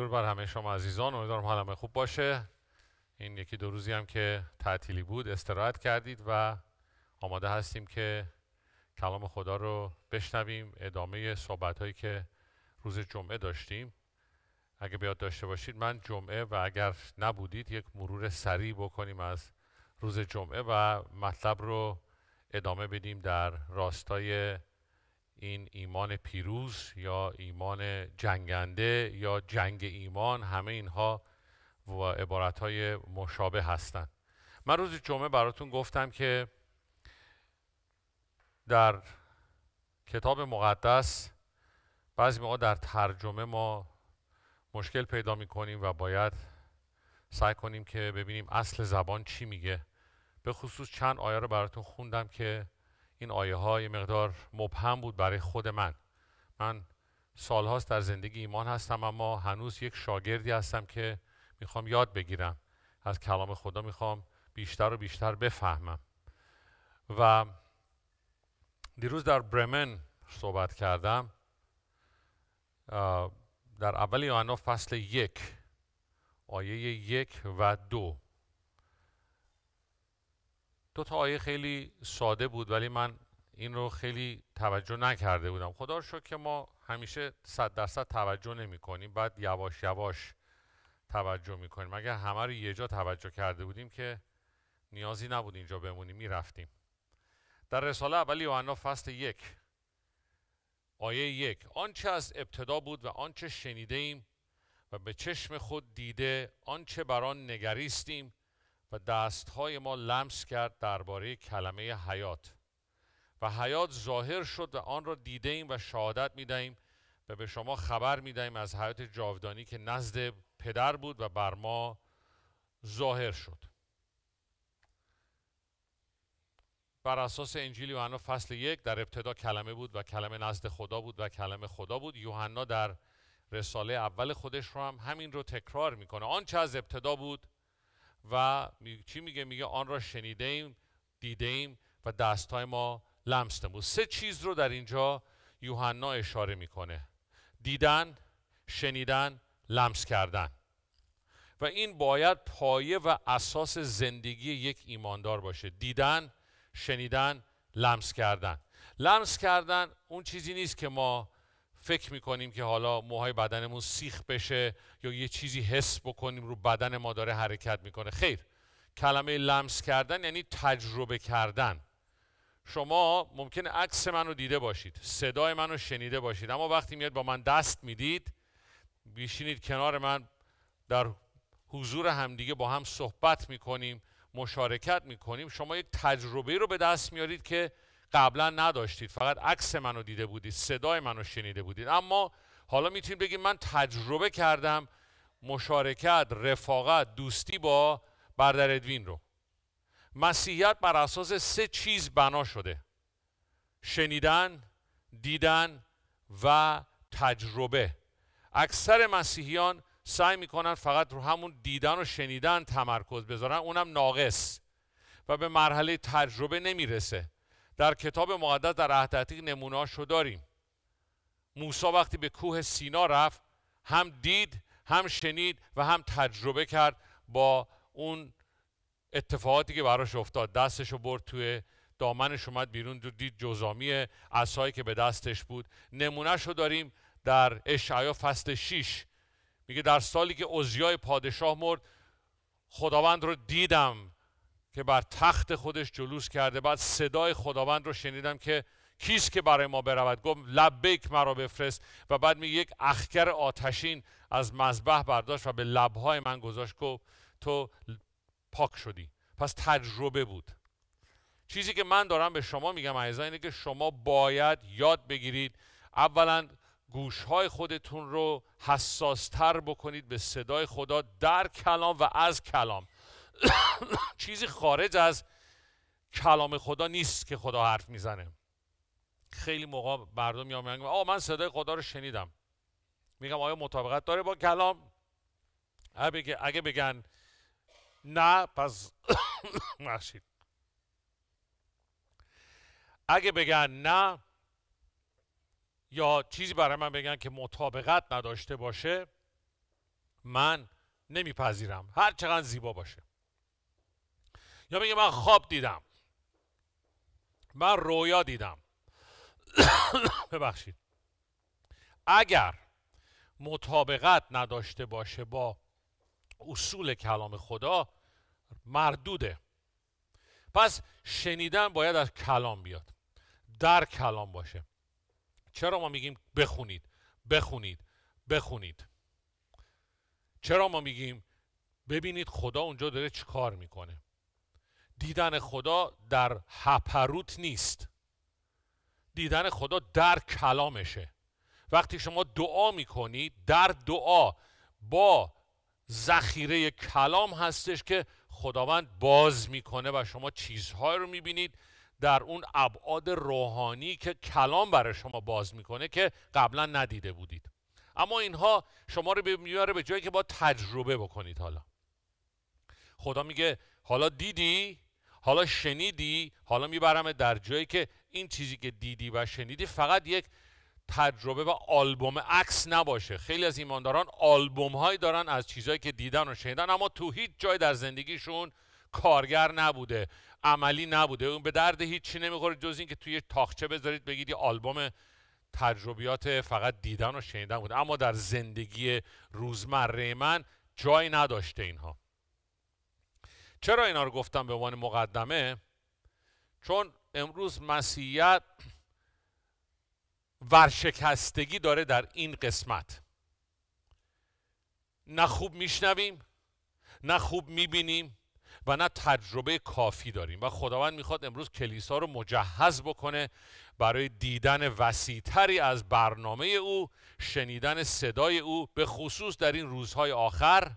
دور بر همه شما عزیزان امیدوارم حال همه خوب باشه این یکی دو روزی هم که تعطیلی بود استراحت کردید و آماده هستیم که کلام خدا رو بشنویم ادامه صحبت هایی که روز جمعه داشتیم اگه بیاد داشته باشید من جمعه و اگر نبودید یک مرور سریع بکنیم از روز جمعه و مطلب رو ادامه بدیم در راستای این ایمان پیروز یا ایمان جنگنده یا جنگ ایمان همه اینها و عبارت های مشابه هستند من روز جمعه براتون گفتم که در کتاب مقدس بعضی موقع در ترجمه ما مشکل پیدا می کنیم و باید سعی کنیم که ببینیم اصل زبان چی میگه به خصوص چند آیه رو براتون خوندم که این آیه ها یه مقدار مبهم بود برای خود من من سالهاست در زندگی ایمان هستم اما هنوز یک شاگردی هستم که میخوام یاد بگیرم از کلام خدا میخوام بیشتر و بیشتر بفهمم و دیروز در برمن صحبت کردم در اول یوحنا فصل یک آیه یک و دو دو تا آیه خیلی ساده بود ولی من این رو خیلی توجه نکرده بودم خدا رو شکر که ما همیشه صد درصد توجه نمی کنیم بعد یواش یواش توجه می کنیم اگر همه رو یه جا توجه کرده بودیم که نیازی نبود اینجا بمونیم می رفتیم در رساله اولی یوحنا فصل یک آیه یک آنچه از ابتدا بود و آنچه شنیده ایم و به چشم خود دیده آنچه بران نگریستیم و های ما لمس کرد درباره کلمه حیات و حیات ظاهر شد و آن را دیده و شهادت می دهیم و به شما خبر می دهیم از حیات جاودانی که نزد پدر بود و بر ما ظاهر شد بر اساس انجیل یوحنا فصل یک در ابتدا کلمه بود و کلمه نزد خدا بود و کلمه خدا بود یوحنا در رساله اول خودش رو هم همین رو تکرار میکنه آنچه از ابتدا بود و چی میگه میگه آن را شنیده ایم دیده ایم و های ما لمس نمود سه چیز رو در اینجا یوحنا اشاره میکنه دیدن شنیدن لمس کردن و این باید پایه و اساس زندگی یک ایماندار باشه دیدن شنیدن لمس کردن لمس کردن اون چیزی نیست که ما فکر میکنیم که حالا موهای بدنمون سیخ بشه یا یه چیزی حس بکنیم رو بدن ما داره حرکت میکنه خیر کلمه لمس کردن یعنی تجربه کردن شما ممکن عکس من رو دیده باشید صدای من رو شنیده باشید اما وقتی میاد با من دست میدید بیشینید کنار من در حضور همدیگه با هم صحبت میکنیم مشارکت میکنیم شما یک تجربه رو به دست میارید که قبلا نداشتید فقط عکس منو دیده بودید صدای منو شنیده بودید اما حالا میتونید بگید من تجربه کردم مشارکت رفاقت دوستی با بردر ادوین رو مسیحیت بر اساس سه چیز بنا شده شنیدن دیدن و تجربه اکثر مسیحیان سعی میکنن فقط رو همون دیدن و شنیدن تمرکز بذارن اونم ناقص و به مرحله تجربه نمیرسه در کتاب مقدس در عهد عتیق رو داریم موسی وقتی به کوه سینا رفت هم دید هم شنید و هم تجربه کرد با اون اتفاقاتی که براش افتاد دستش رو برد توی دامنش اومد بیرون دید جزامی اسایی که به دستش بود نمونهش رو داریم در اشعیا فصل 6 میگه در سالی که اوزیای پادشاه مرد خداوند رو دیدم که بر تخت خودش جلوس کرده بعد صدای خداوند رو شنیدم که کیست که برای ما برود گفت لبیک مرا بفرست و بعد می یک اخگر آتشین از مذبح برداشت و به لبهای من گذاشت گفت تو پاک شدی پس تجربه بود چیزی که من دارم به شما میگم عیزا اینه که شما باید یاد بگیرید اولا گوشهای خودتون رو حساستر بکنید به صدای خدا در کلام و از کلام چیزی خارج از کلام خدا نیست که خدا حرف میزنه خیلی موقع مردم میام میگم آقا من صدای خدا رو شنیدم میگم آیا مطابقت داره با کلام اگه بگن نه پس اگه بگن نه یا چیزی برای من بگن که مطابقت نداشته باشه من نمیپذیرم هر چقدر زیبا باشه یا میگه من خواب دیدم من رویا دیدم ببخشید اگر مطابقت نداشته باشه با اصول کلام خدا مردوده پس شنیدن باید از کلام بیاد در کلام باشه چرا ما میگیم بخونید بخونید بخونید چرا ما میگیم ببینید خدا اونجا داره چی کار میکنه دیدن خدا در هپروت نیست دیدن خدا در کلامشه وقتی شما دعا میکنید در دعا با ذخیره کلام هستش که خداوند باز میکنه و شما چیزهایی رو میبینید در اون ابعاد روحانی که کلام برای شما باز میکنه که قبلا ندیده بودید اما اینها شما رو میاره به جایی که با تجربه بکنید حالا خدا میگه حالا دیدی حالا شنیدی حالا میبرم در جایی که این چیزی که دیدی و شنیدی فقط یک تجربه و آلبوم عکس نباشه خیلی از ایمانداران آلبوم هایی دارن از چیزهایی که دیدن و شنیدن اما تو هیچ جای در زندگیشون کارگر نبوده عملی نبوده اون به درد هیچی نمیخوره جز اینکه توی تاخچه بذارید بگید یه آلبوم تجربیات فقط دیدن و شنیدن بود اما در زندگی روزمره من جای نداشته اینها چرا اینا رو گفتم به عنوان مقدمه چون امروز مسیحیت ورشکستگی داره در این قسمت نه خوب میشنویم نه خوب میبینیم و نه تجربه کافی داریم و خداوند میخواد امروز کلیسا رو مجهز بکنه برای دیدن وسیعتری از برنامه او شنیدن صدای او به خصوص در این روزهای آخر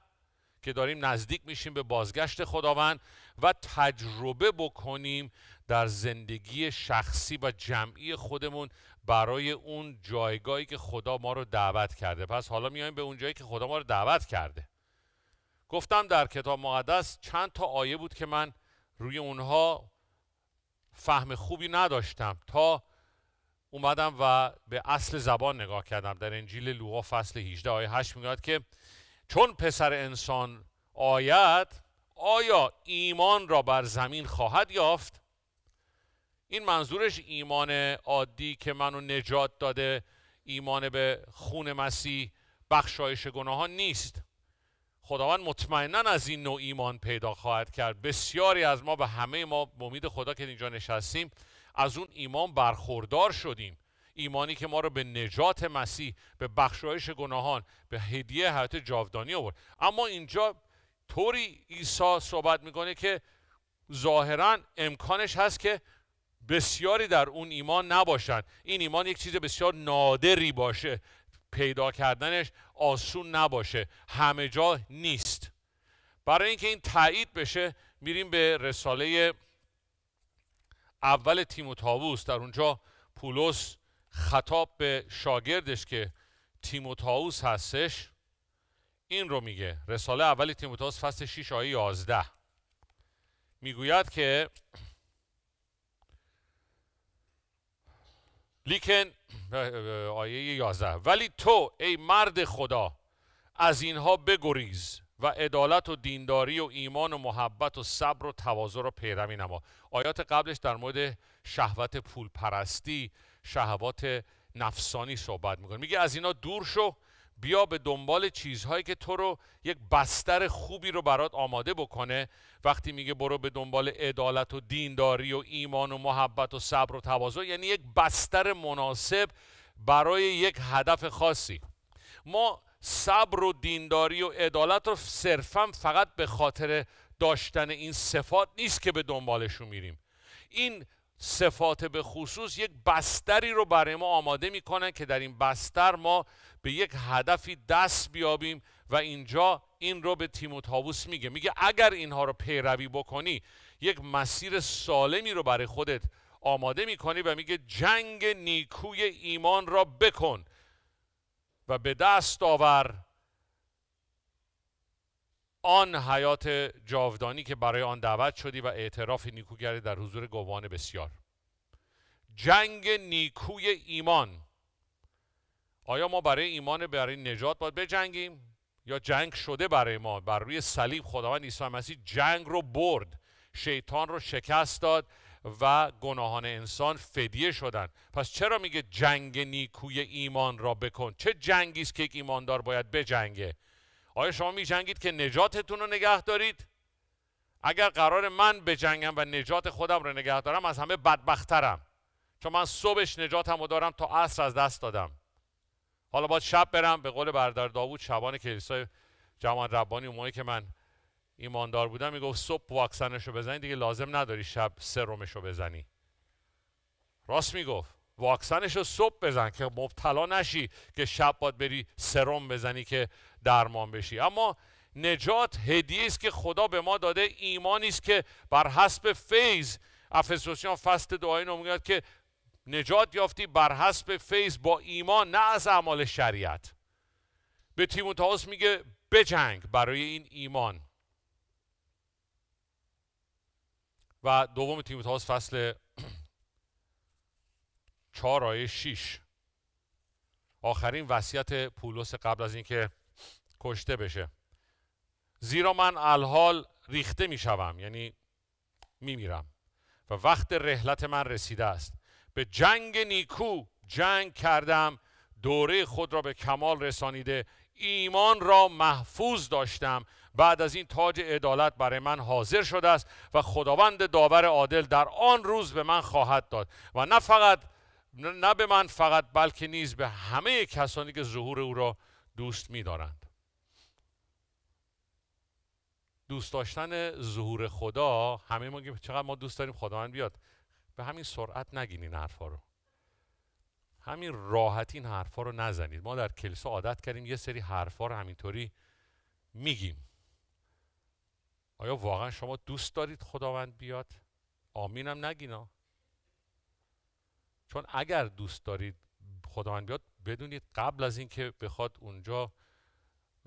که داریم نزدیک میشیم به بازگشت خداوند و تجربه بکنیم در زندگی شخصی و جمعی خودمون برای اون جایگاهی که خدا ما رو دعوت کرده پس حالا میایم به اون جایی که خدا ما رو دعوت کرده گفتم در کتاب مقدس چند تا آیه بود که من روی اونها فهم خوبی نداشتم تا اومدم و به اصل زبان نگاه کردم در انجیل لوقا فصل 18 آیه 8 میگه که چون پسر انسان آید آیا ایمان را بر زمین خواهد یافت این منظورش ایمان عادی که منو نجات داده ایمان به خون مسیح بخشایش گناهان نیست خداوند مطمئنا از این نوع ایمان پیدا خواهد کرد بسیاری از ما به همه ما امید خدا که اینجا نشستیم از اون ایمان برخوردار شدیم ایمانی که ما رو به نجات مسیح به بخشایش گناهان به هدیه حیات جاودانی آورد اما اینجا طوری عیسی صحبت میکنه که ظاهرا امکانش هست که بسیاری در اون ایمان نباشند این ایمان یک چیز بسیار نادری باشه پیدا کردنش آسون نباشه همه جا نیست برای اینکه این تایید بشه میریم به رساله اول تیموتائوس در اونجا پولس خطاب به شاگردش که تیموتائوس هستش این رو میگه رساله اولی تیموتائوس فصل 6 آیه 11 میگوید که لیکن آیه 11 ولی تو ای مرد خدا از اینها بگریز و عدالت و دینداری و ایمان و محبت و صبر و تواضع را پیروی نما آیات قبلش در مورد شهوت پول پرستی شهوات نفسانی صحبت میکنه میگه از اینا دور شو بیا به دنبال چیزهایی که تو رو یک بستر خوبی رو برات آماده بکنه وقتی میگه برو به دنبال عدالت و دینداری و ایمان و محبت و صبر و تواضع یعنی یک بستر مناسب برای یک هدف خاصی ما صبر و دینداری و عدالت رو صرفا فقط به خاطر داشتن این صفات نیست که به دنبالشون میریم این صفات به خصوص یک بستری رو برای ما آماده میکنن که در این بستر ما به یک هدفی دست بیابیم و اینجا این رو به تیموتائوس میگه میگه اگر اینها رو پیروی بکنی یک مسیر سالمی رو برای خودت آماده میکنی و میگه جنگ نیکوی ایمان را بکن و به دست آور آن حیات جاودانی که برای آن دعوت شدی و اعتراف کردی در حضور گوان بسیار جنگ نیکوی ایمان آیا ما برای ایمان برای نجات باید بجنگیم یا جنگ شده برای ما بر روی صلیب خداوند عیسی مسیح جنگ رو برد شیطان رو شکست داد و گناهان انسان فدیه شدن پس چرا میگه جنگ نیکوی ایمان را بکن چه جنگی است که یک ایماندار باید بجنگه آیا شما جنگید که نجاتتون رو نگه دارید اگر قرار من بجنگم و نجات خودم رو نگه دارم از همه بدبخترم چون من صبحش نجاتم رو دارم تا عصر از دست دادم حالا باید شب برم به قول بردر داوود شبان کلیسای جوان ربانی اون که من ایماندار بودم میگفت صبح واکسنش رو بزنی دیگه لازم نداری شب سرمش رو بزنی راست میگفت واکسنش رو صبح بزن که مبتلا نشی که شب باید بری سرم بزنی که درمان بشی اما نجات هدیه است که خدا به ما داده ایمانی است که بر حسب فیض افسوسیان فصل دعایی رو که نجات یافتی بر حسب فیض با ایمان نه از اعمال شریعت به تیموتائوس میگه بجنگ برای این ایمان و دوم تیموتائوس فصل 4 آیه 6 آخرین وصیت پولس قبل از اینکه کشته بشه زیرا من الحال ریخته میشوم یعنی میرم و وقت رحلت من رسیده است به جنگ نیکو جنگ کردم دوره خود را به کمال رسانیده ایمان را محفوظ داشتم بعد از این تاج عدالت برای من حاضر شده است و خداوند داور عادل در آن روز به من خواهد داد و نه فقط نه به من فقط بلکه نیز به همه کسانی که ظهور او را دوست می‌دارند دوست داشتن ظهور خدا همه ما چقدر ما دوست داریم خداوند بیاد به همین سرعت نگین این حرفا رو همین راحت این حرفا رو نزنید ما در کلیسا عادت کردیم یه سری حرفا رو همینطوری میگیم آیا واقعا شما دوست دارید خداوند بیاد آمینم نگینا چون اگر دوست دارید خداوند بیاد بدونید قبل از اینکه بخواد اونجا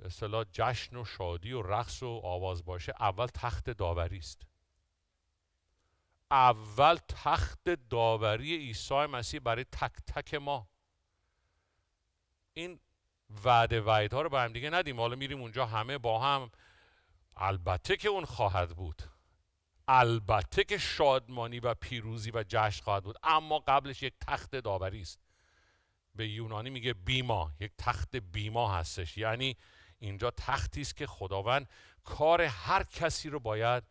اصطلاح جشن و شادی و رقص و آواز باشه اول تخت داوری است اول تخت داوری عیسی مسیح برای تک تک ما این وعده وعید ها رو به هم دیگه ندیم حالا میریم اونجا همه با هم البته که اون خواهد بود البته که شادمانی و پیروزی و جشن خواهد بود اما قبلش یک تخت داوری است به یونانی میگه بیما یک تخت بیما هستش یعنی اینجا تختی است که خداوند کار هر کسی رو باید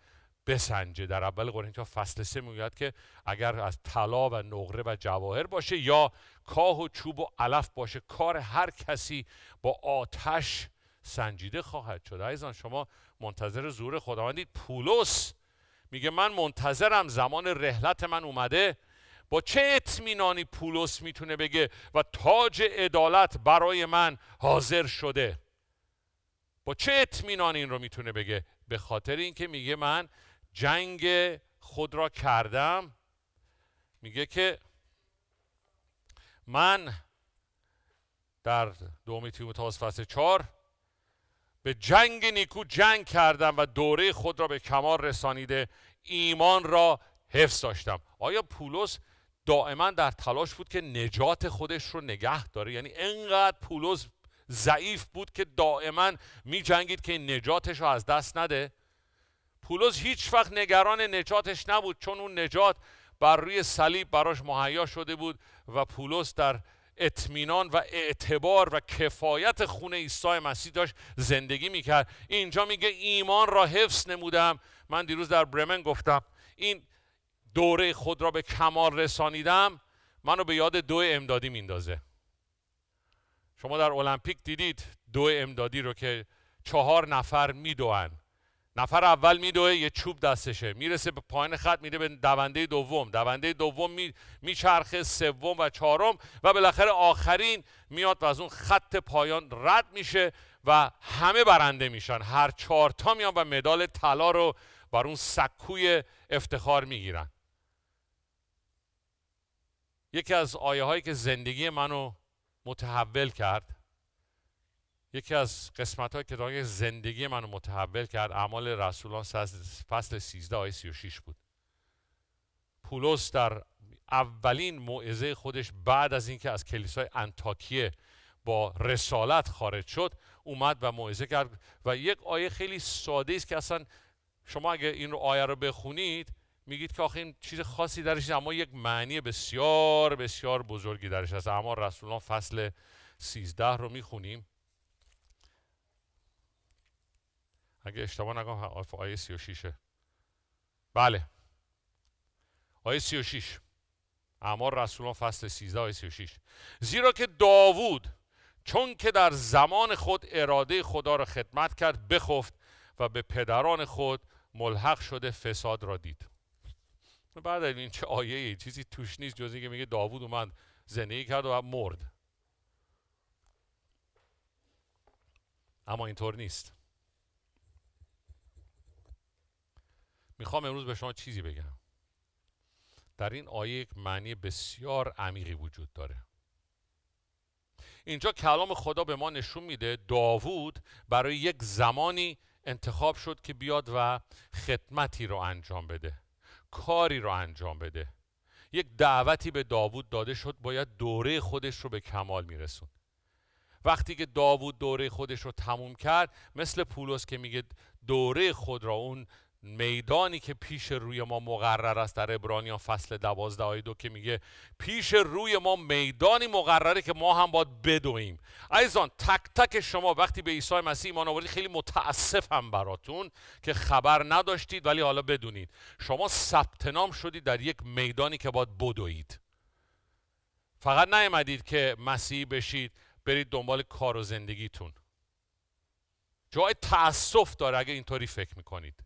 بسنجه در اول قرنچا فصل سه میگوید که اگر از طلا و نقره و جواهر باشه یا کاه و چوب و علف باشه کار هر کسی با آتش سنجیده خواهد شد ایزان شما منتظر زور خداوندید پولس میگه من منتظرم زمان رحلت من اومده با چه اطمینانی پولس میتونه بگه و تاج عدالت برای من حاضر شده با چه اطمینانی این رو میتونه بگه به خاطر اینکه میگه من جنگ خود را کردم میگه که من در دوم تیموتاس فصل 4 به جنگ نیکو جنگ کردم و دوره خود را به کمال رسانیده ایمان را حفظ داشتم آیا پولس دائما در تلاش بود که نجات خودش رو نگه داره یعنی انقدر پولس ضعیف بود که دائما می جنگید که نجاتش رو از دست نده پولس هیچ وقت نگران نجاتش نبود چون اون نجات بر روی صلیب براش مهیا شده بود و پولس در اطمینان و اعتبار و کفایت خونه عیسی مسیح داشت زندگی میکرد اینجا میگه ایمان را حفظ نمودم من دیروز در برمن گفتم این دوره خود را به کمال رسانیدم منو به یاد دو امدادی میندازه شما در المپیک دیدید دو امدادی رو که چهار نفر میدوند نفر اول میدوه یه چوب دستشه میرسه به پایین خط میره به دونده دوم دونده دوم می، سوم و چهارم و بالاخره آخرین میاد و از اون خط پایان رد میشه و همه برنده میشن هر چهارتا میان و مدال طلا رو بر اون سکوی افتخار میگیرن یکی از آیه هایی که زندگی منو متحول کرد یکی از قسمت های کتاب زندگی من متحول کرد اعمال رسولان فصل 13 آیه 36 بود پولس در اولین موعظه خودش بعد از اینکه از کلیسای انتاکیه با رسالت خارج شد اومد و موعظه کرد و یک آیه خیلی ساده است که اصلا شما اگه این رو آیه رو بخونید میگید که آخه این چیز خاصی درش اما یک معنی بسیار بسیار بزرگی درش هست اما رسولان فصل 13 رو میخونیم اگه اشتباه نکنم آیه 36 بله آیه 36 اعمال رسولان فصل 13 آیه 36 زیرا که داوود چون که در زمان خود اراده خدا را خدمت کرد بخفت و به پدران خود ملحق شده فساد را دید بعد این چه آیه ای چیزی توش نیست جز اینکه میگه داوود اومد زندگی کرد و مرد اما اینطور نیست میخوام امروز به شما چیزی بگم در این آیه یک معنی بسیار عمیقی وجود داره اینجا کلام خدا به ما نشون میده داوود برای یک زمانی انتخاب شد که بیاد و خدمتی رو انجام بده کاری رو انجام بده یک دعوتی به داوود داده شد باید دوره خودش رو به کمال میرسون وقتی که داوود دوره خودش رو تموم کرد مثل پولس که میگه دوره خود را اون میدانی که پیش روی ما مقرر است در ابرانیان فصل دوازده آیه دو که میگه پیش روی ما میدانی مقرره که ما هم باید بدویم عزیزان تک تک شما وقتی به عیسی مسیح ایمان آوردید خیلی متاسفم براتون که خبر نداشتید ولی حالا بدونید شما ثبت نام شدید در یک میدانی که باید بدوید فقط نیامدید که مسیح بشید برید دنبال کار و زندگیتون جای تاسف داره اگه اینطوری فکر میکنید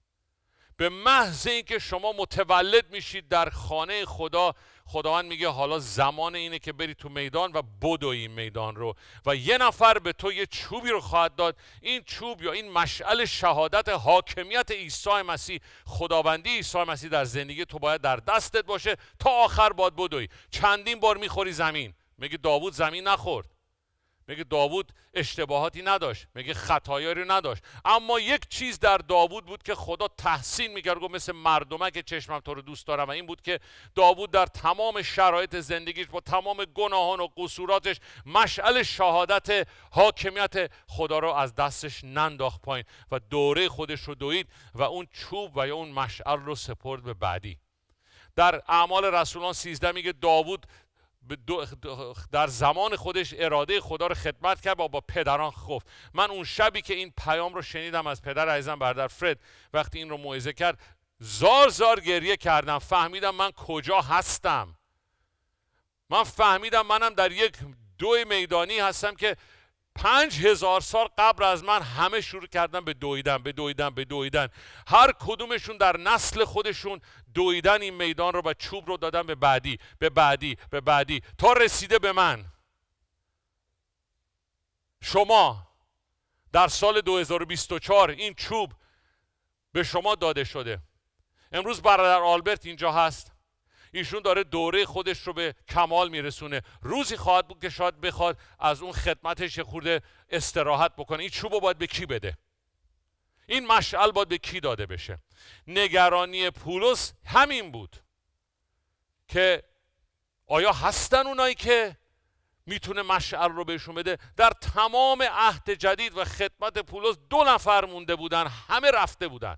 به محض اینکه شما متولد میشید در خانه خدا خداوند میگه حالا زمان اینه که بری تو میدان و بدو این میدان رو و یه نفر به تو یه چوبی رو خواهد داد این چوب یا این مشعل شهادت حاکمیت عیسی مسیح خداوندی عیسی مسیح در زندگی تو باید در دستت باشه تا آخر باد بدوی چندین بار میخوری زمین میگه داوود زمین نخورد میگه داوود اشتباهاتی نداشت میگه خطایی رو نداشت اما یک چیز در داوود بود که خدا تحسین میکرد گفت مثل مردمه که چشمم تو رو دوست دارم و این بود که داوود در تمام شرایط زندگیش با تمام گناهان و قصوراتش مشعل شهادت حاکمیت خدا رو از دستش ننداخت پایین و دوره خودش رو دوید و اون چوب و یا اون مشعل رو سپرد به بعدی در اعمال رسولان 13 میگه داوود در زمان خودش اراده خدا رو خدمت کرد و با پدران خفت من اون شبی که این پیام رو شنیدم از پدر عزیزم برادر فرد وقتی این رو موعظه کرد زار زار گریه کردم فهمیدم من کجا هستم من فهمیدم منم در یک دوی میدانی هستم که پنج هزار سال قبل از من همه شروع کردن به دویدن به دویدن به دویدن هر کدومشون در نسل خودشون دویدن این میدان رو و چوب رو دادن به بعدی به بعدی به بعدی تا رسیده به من شما در سال 2024 این چوب به شما داده شده امروز برادر آلبرت اینجا هست ایشون داره دوره خودش رو به کمال میرسونه روزی خواهد بود که شاید بخواد از اون خدمتش خورده استراحت بکنه این چوب باید به کی بده این مشعل باید به کی داده بشه نگرانی پولس همین بود که آیا هستن اونایی که میتونه مشعل رو بهشون بده در تمام عهد جدید و خدمت پولس دو نفر مونده بودن همه رفته بودن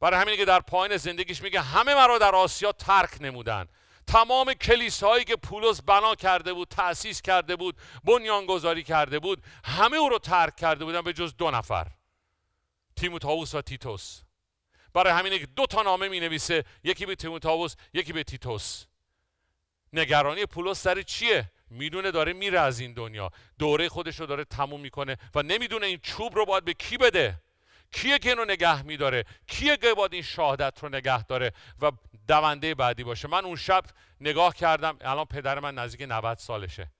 برای همین که در پایین زندگیش میگه همه مرا در آسیا ترک نمودن تمام کلیسایی که پولس بنا کرده بود تأسیس کرده بود بنیانگذاری کرده بود همه او رو ترک کرده بودن به جز دو نفر تیموتائوس و تیتوس برای همین که دو تا نامه می نویسه یکی به تیموتائوس یکی به تیتوس نگرانی پولس سر چیه میدونه داره میره از این دنیا دوره خودش رو داره تموم میکنه و نمیدونه این چوب رو باید به کی بده کیه که اینو نگه میداره کیه که باید این شهادت رو نگه داره و دونده بعدی باشه من اون شب نگاه کردم الان پدر من نزدیک 90 سالشه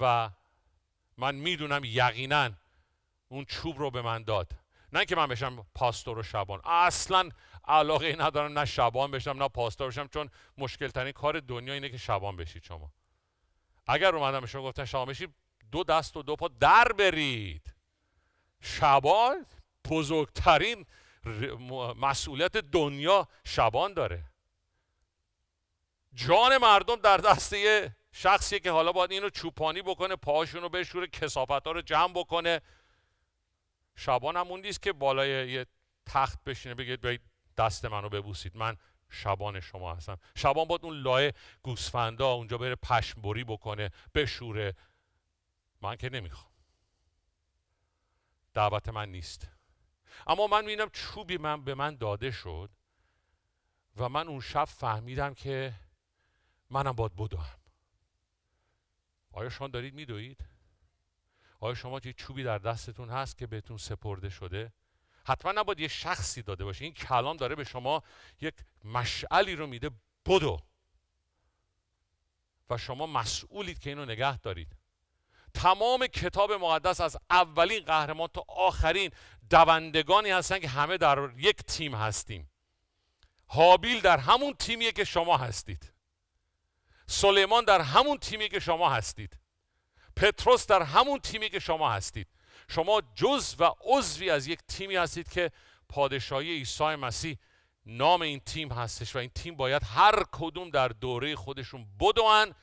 و من میدونم یقینا اون چوب رو به من داد نه که من بشم پاستور و شبان اصلا علاقه ندارم نه شبان بشم نه پاستور بشم چون مشکل ترین کار دنیا اینه که شبان بشید شما اگر اومدم به شما گفتن شبان بشید دو دست و دو پا در برید شبان بزرگترین مسئولیت دنیا شبان داره جان مردم در دست شخصی که حالا باید اینو چوپانی بکنه پاهاشون رو بشوره کسافت ها رو جمع بکنه شبان هم اون نیست که بالای یه تخت بشینه بگید باید دست منو ببوسید من شبان شما هستم شبان باید اون لایه گوسفندا اونجا بره پشمبری بکنه بشوره من که نمیخوام دعوت من نیست اما من میبینم چوبی من به من داده شد و من اون شب فهمیدم که منم باید بدوم آیا شما دارید میدوید؟ آیا شما یه چوبی در دستتون هست که بهتون سپرده شده؟ حتما نباید یه شخصی داده باشه این کلام داره به شما یک مشعلی رو میده بدو و شما مسئولید که اینو نگه دارید تمام کتاب مقدس از اولین قهرمان تا آخرین دوندگانی هستن که همه در یک تیم هستیم حابیل در همون تیمیه که شما هستید سلیمان در همون تیمی که شما هستید پتروس در همون تیمی که شما هستید شما جز و عضوی از یک تیمی هستید که پادشاهی عیسی مسیح نام این تیم هستش و این تیم باید هر کدوم در دوره خودشون بدون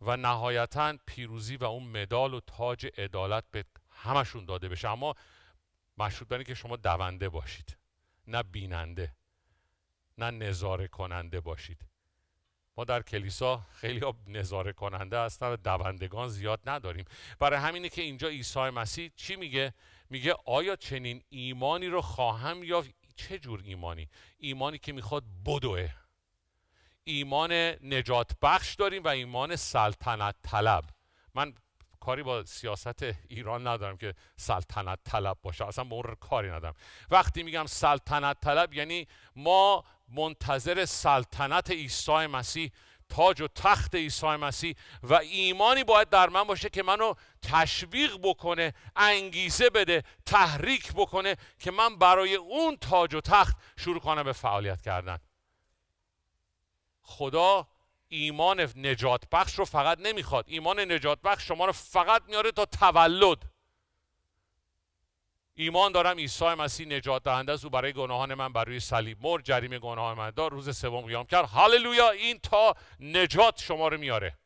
و نهایتا پیروزی و اون مدال و تاج عدالت به همشون داده بشه اما مشروط بر که شما دونده باشید نه بیننده نه نظاره کننده باشید ما در کلیسا خیلی ها نظاره کننده هستن و دوندگان زیاد نداریم برای همینه که اینجا عیسی مسیح چی میگه میگه آیا چنین ایمانی رو خواهم یا چه جور ایمانی ایمانی که میخواد بدوه ایمان نجات بخش داریم و ایمان سلطنت طلب من کاری با سیاست ایران ندارم که سلطنت طلب باشه اصلا به اون کاری ندارم وقتی میگم سلطنت طلب یعنی ما منتظر سلطنت عیسی مسیح تاج و تخت عیسی مسیح و ایمانی باید در من باشه که منو تشویق بکنه انگیزه بده تحریک بکنه که من برای اون تاج و تخت شروع کنم به فعالیت کردن خدا ایمان نجات بخش رو فقط نمیخواد ایمان نجات بخش شما رو فقط میاره تا تولد ایمان دارم عیسی مسیح نجات دهنده است او برای گناهان من بر روی صلیب مرد جریمه گناهان من دار روز سوم قیام کرد هاللویا این تا نجات شما رو میاره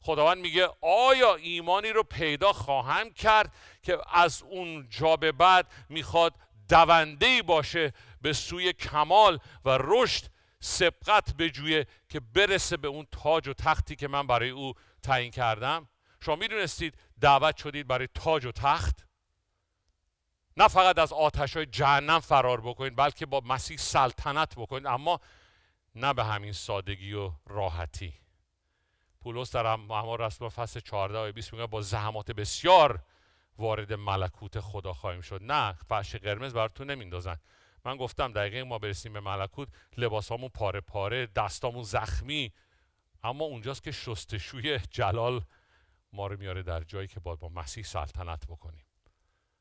خداوند میگه آیا ایمانی رو پیدا خواهم کرد که از اون جا به بعد میخواد دونده باشه به سوی کمال و رشد سبقت بجویه که برسه به اون تاج و تختی که من برای او تعیین کردم شما میدونستید دعوت شدید برای تاج و تخت نه فقط از آتش های جهنم فرار بکنید بلکه با مسیح سلطنت بکنید اما نه به همین سادگی و راحتی پولس در اما رسول فصل 14 و 20 میگه با زحمات بسیار وارد ملکوت خدا خواهیم شد نه فرش قرمز براتون نمیندازن من گفتم دقیقه ما برسیم به ملکوت لباسامون پاره پاره دستامون زخمی اما اونجاست که شستشوی جلال ما رو میاره در جایی که باید با مسیح سلطنت بکنیم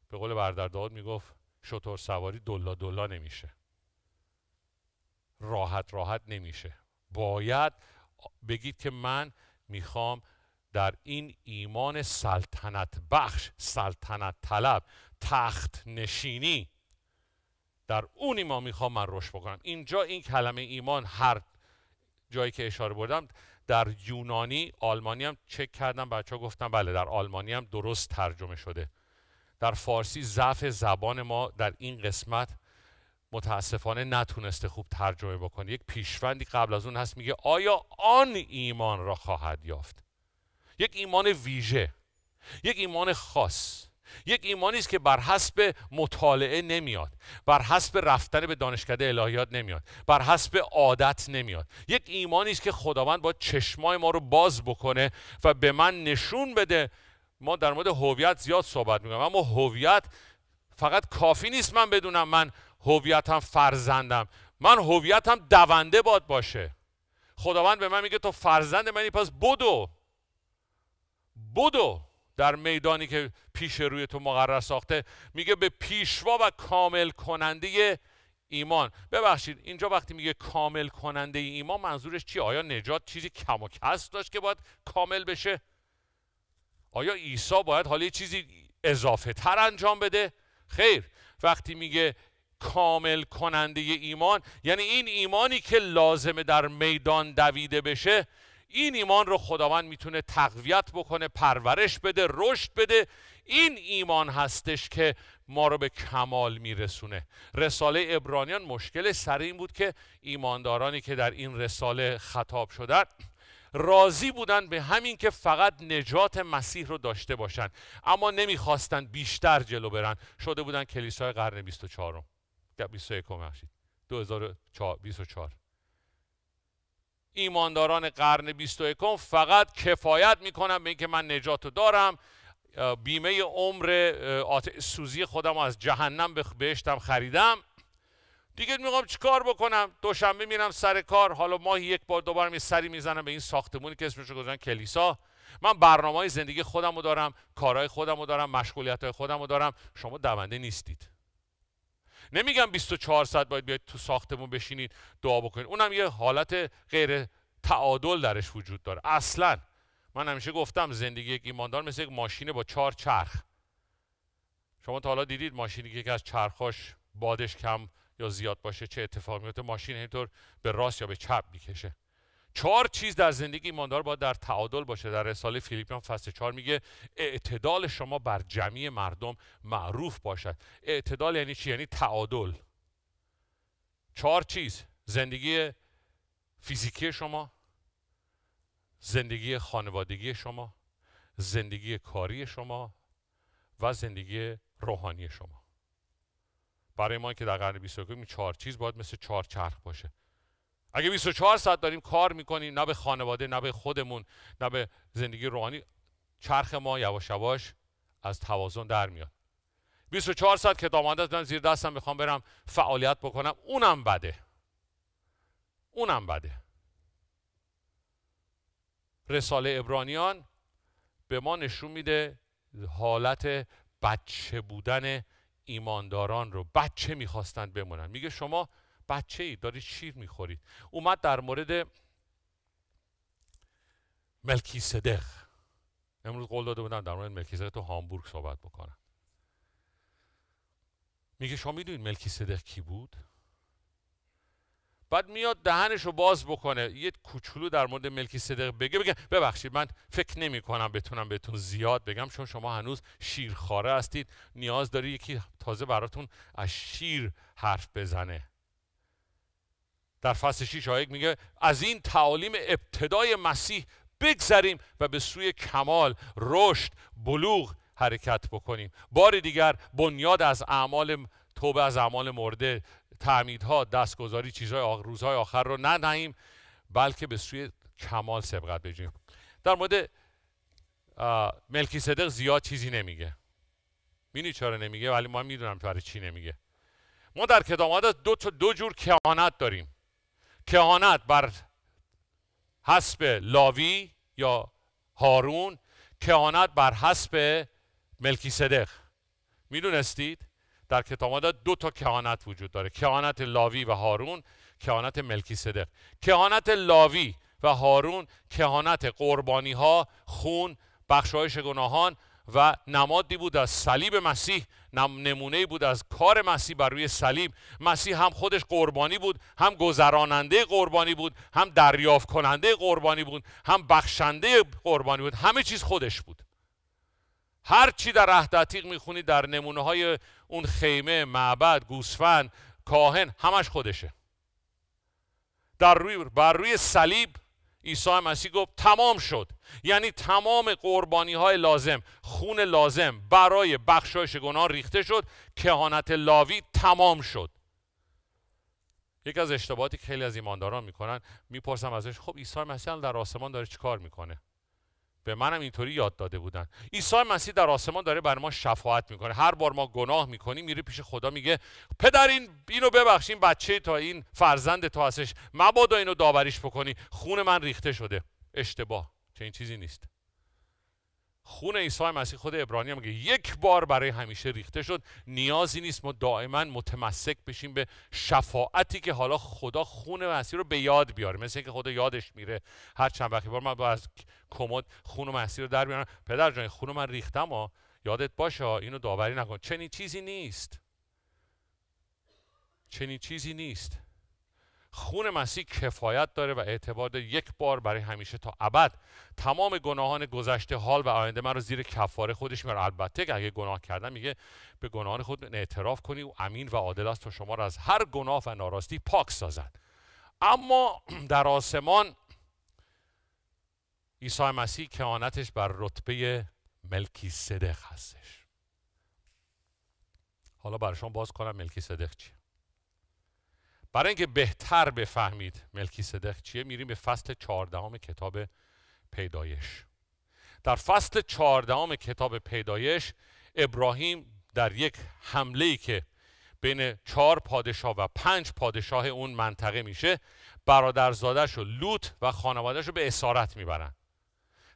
به قول بردر داد میگفت شطور سواری دلا دلا نمیشه راحت راحت نمیشه باید بگید که من میخوام در این ایمان سلطنت بخش سلطنت طلب تخت نشینی در اون ما میخوام من رشد بکنم اینجا این کلمه ایمان هر جایی که اشاره بردم در یونانی آلمانی هم چک کردم بچه ها گفتم بله در آلمانی هم درست ترجمه شده در فارسی ضعف زبان ما در این قسمت متاسفانه نتونسته خوب ترجمه بکنه یک پیشوندی قبل از اون هست میگه آیا آن ایمان را خواهد یافت یک ایمان ویژه یک ایمان خاص یک ایمانی است که بر حسب مطالعه نمیاد بر حسب رفتن به دانشکده الهیات نمیاد بر حسب عادت نمیاد یک ایمانی است که خداوند با چشمای ما رو باز بکنه و به من نشون بده ما در مورد هویت زیاد صحبت میکنیم اما هویت فقط کافی نیست من بدونم من هویتم فرزندم من هویتم دونده باد باشه خداوند به من میگه تو فرزند منی پس بدو بدو در میدانی که پیش روی تو مقرر ساخته میگه به پیشوا و کامل کننده ایمان ببخشید اینجا وقتی میگه کامل کننده ایمان منظورش چیه آیا نجات چیزی کم و کس داشت که باید کامل بشه آیا عیسی باید حالا چیزی اضافه تر انجام بده خیر وقتی میگه کامل کننده ایمان یعنی این ایمانی که لازمه در میدان دویده بشه این ایمان رو خداوند میتونه تقویت بکنه پرورش بده رشد بده این ایمان هستش که ما رو به کمال میرسونه رساله ابرانیان مشکل سر این بود که ایماندارانی که در این رساله خطاب شدن راضی بودن به همین که فقط نجات مسیح رو داشته باشند. اما نمیخواستند بیشتر جلو برن شده بودن کلیسای قرن 24 21 24 ایمانداران قرن 21 فقط کفایت میکنم به اینکه من نجاتو دارم بیمه عمر سوزی خودم از جهنم بهشتم خریدم دیگه میخوام چیکار بکنم دوشنبه میرم سر کار حالا ماهی یک بار دوباره می سری میزنم به این ساختمونی که اسمش گذاشتن کلیسا من برنامه های زندگی خودم رو دارم کارهای خودم رو دارم مشغولیت های خودم رو دارم شما دونده نیستید نمیگم 24 ساعت باید بیاید تو ساختمون بشینید، دعا بکنید اونم یه حالت غیر تعادل درش وجود داره اصلا من همیشه گفتم زندگی یک ایماندار مثل یک ماشین با چهار چرخ شما تا حالا دیدید ماشینی که یکی از چرخاش بادش کم یا زیاد باشه چه اتفاق میفته ماشین اینطور به راست یا به چپ میکشه چهار چیز در زندگی ایماندار باید در تعادل باشه در رساله فیلیپیان فصل 4 میگه اعتدال شما بر جمعی مردم معروف باشد اعتدال یعنی چی یعنی تعادل چهار چیز زندگی فیزیکی شما زندگی خانوادگی شما زندگی کاری شما و زندگی روحانی شما برای ما که در قرن 21 چهار چیز باید مثل چهار چرخ باشه اگه 24 ساعت داریم کار میکنیم نه به خانواده نه به خودمون نه به زندگی روحانی چرخ ما یواش یواش از توازن در میاد 24 ساعت که دامانده من زیر دستم میخوام برم فعالیت بکنم اونم بده اونم بده رساله ابرانیان به ما نشون میده حالت بچه بودن ایمانداران رو بچه میخواستند بمونن میگه شما بچه ای دارید شیر میخورید اومد در مورد ملکی صدق امروز قول داده بودم در مورد ملکی صدق تو هامبورگ صحبت بکنم میگه شما میدونید ملکی صدق کی بود بعد میاد دهنش رو باز بکنه یه کوچولو در مورد ملکی صدق بگه بگه ببخشید من فکر نمی کنم بتونم بهتون زیاد بگم چون شما هنوز شیرخواره هستید نیاز داری یکی تازه براتون از شیر حرف بزنه در فصل 6 آیه میگه از این تعالیم ابتدای مسیح بگذریم و به سوی کمال رشد بلوغ حرکت بکنیم بار دیگر بنیاد از اعمال توبه از اعمال مرده تعمیدها دستگذاری چیزهای روزهای آخر رو ندهیم بلکه به سوی کمال سبقت بجیم در مورد ملکی صدق زیاد چیزی نمیگه میدونی چرا نمیگه ولی ما میدونم برای چی نمیگه ما در کتاب دو, دو جور کهانت داریم کهانت بر حسب لاوی یا هارون کهانت بر حسب ملکی صدق میدونستید در کتاب دو تا کهانت وجود داره کهانت لاوی و هارون کهانت ملکی صدق کهانت لاوی و هارون کهانت قربانی ها خون بخشایش گناهان و نمادی بود از صلیب مسیح نمونه بود از کار مسیح بر روی صلیب مسیح هم خودش قربانی بود هم گذراننده قربانی بود هم دریافت کننده قربانی بود هم بخشنده قربانی بود همه چیز خودش بود هر چی در عهد عتیق میخونی در نمونه های اون خیمه معبد گوسفند کاهن همش خودشه در روی بر روی صلیب عیسی مسیح گفت تمام شد یعنی تمام قربانی های لازم خون لازم برای بخشایش گناه ریخته شد کهانت لاوی تمام شد یک از اشتباهاتی که خیلی از ایمانداران میکنن میپرسم ازش خب عیسی مسیح در آسمان داره چیکار میکنه به منم اینطوری یاد داده بودن عیسی مسیح در آسمان داره بر ما شفاعت میکنه هر بار ما گناه میکنیم میره پیش خدا میگه پدر این اینو ببخشین این بچه تا این فرزند تو هستش مبادا اینو داوریش بکنی خون من ریخته شده اشتباه چه این چیزی نیست خون عیسی مسیح خود ابرانی هم میگه یک بار برای همیشه ریخته شد نیازی نیست ما دائما متمسک بشیم به شفاعتی که حالا خدا خون مسیح رو به یاد بیاره مثل اینکه خدا یادش میره هر چند وقتی بار من با از کمد خون مسیح رو در بیارم. پدر جان خون من ریختم ها یادت باشه اینو داوری نکن چنین چیزی نیست چنین چیزی نیست خون مسیح کفایت داره و اعتبار داره یک بار برای همیشه تا ابد تمام گناهان گذشته حال و آینده من رو زیر کفاره خودش میاره البته که اگه گناه کردم میگه به گناهان خود اعتراف کنی و امین و عادل است تا شما رو از هر گناه و ناراستی پاک سازد اما در آسمان عیسی مسیح کهانتش بر رتبه ملکی صدق هستش حالا برای شما باز کنم ملکی صدق چیه برای اینکه بهتر بفهمید ملکی صدق چیه میریم به فصل چهاردهم کتاب پیدایش در فصل چهاردهم کتاب پیدایش ابراهیم در یک حمله ای که بین چهار پادشاه و پنج پادشاه اون منطقه میشه برادرزادش و لوط و خانوادهش رو به اسارت میبرن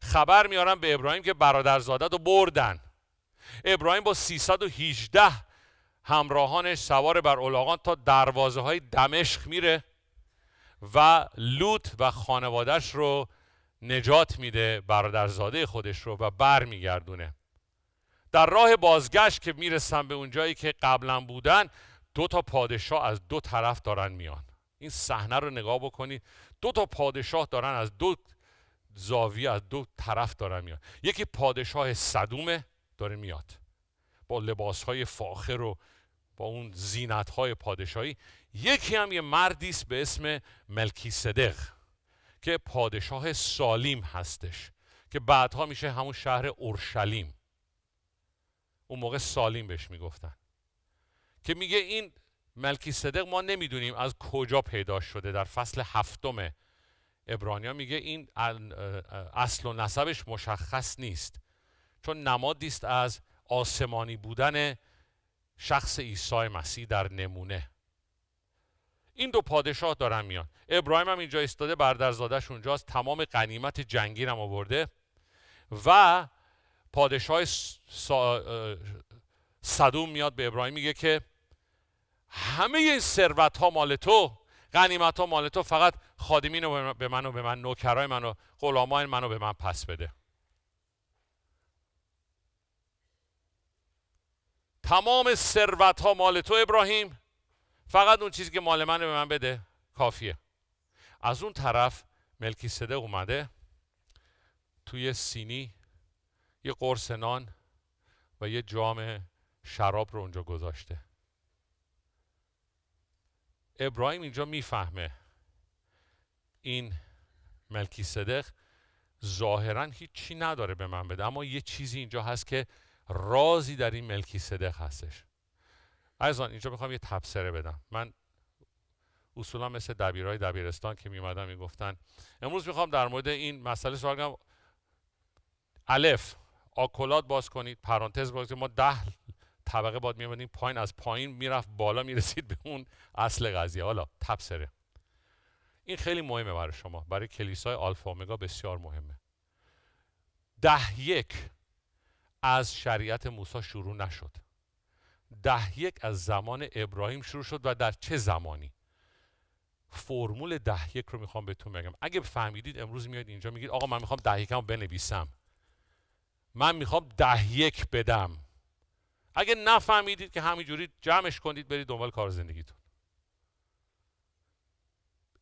خبر میارن به ابراهیم که برادرزاده رو بردن ابراهیم با 318 همراهانش سوار بر اولاغان تا دروازه های دمشق میره و لوط و خانوادهش رو نجات میده برادرزاده خودش رو و برمیگردونه در راه بازگشت که میرسن به اونجایی که قبلا بودن دو تا پادشاه از دو طرف دارن میان این صحنه رو نگاه بکنید دو تا پادشاه دارن از دو زاویه از دو طرف دارن میان یکی پادشاه صدومه داره میاد با لباس های فاخر و با اون زینت های پادشاهی یکی هم یه مردی است به اسم ملکی صدق که پادشاه سالیم هستش که بعدها میشه همون شهر اورشلیم اون موقع سالیم بهش میگفتن که میگه این ملکی صدق ما نمیدونیم از کجا پیدا شده در فصل هفتم ابرانیا میگه این اصل و نسبش مشخص نیست چون نمادی است از آسمانی بودن شخص عیسی مسیح در نمونه این دو پادشاه دارن میان ابراهیم هم اینجا ایستاده اونجا اونجاست تمام قنیمت جنگی هم آورده و پادشاه صدوم میاد به ابراهیم میگه که همه این ثروت ها مال تو قنیمت ها مال تو فقط خادمین رو به من و به من نوکرای من و غلامای من رو به من پس بده تمام ثروت ها مال تو ابراهیم فقط اون چیزی که مال من به من بده کافیه از اون طرف ملکی صدق اومده توی سینی یه قرص نان و یه جام شراب رو اونجا گذاشته ابراهیم اینجا میفهمه این ملکی صدق ظاهرا هیچی نداره به من بده اما یه چیزی اینجا هست که رازی در این ملکی صدق هستش عزیزان، اینجا میخوام یه تبصره بدم من اصولا مثل دبیرهای دبیرستان که میومدن میگفتن امروز میخوام در مورد این مسئله سوال کنم الف آکولات باز کنید پرانتز باز کنید ما ده طبقه باد میمدیم پایین از پایین میرفت بالا میرسید به اون اصل قضیه حالا تبصره این خیلی مهمه برای شما برای کلیسای آلفا اومگا بسیار مهمه ده یک از شریعت موسی شروع نشد ده یک از زمان ابراهیم شروع شد و در چه زمانی فرمول ده یک رو میخوام بهتون بگم اگه فهمیدید امروز میاد اینجا میگید آقا من میخوام ده یکم بنویسم من میخوام ده یک بدم اگه نفهمیدید که همینجوری جمعش کنید برید دنبال کار زندگیتون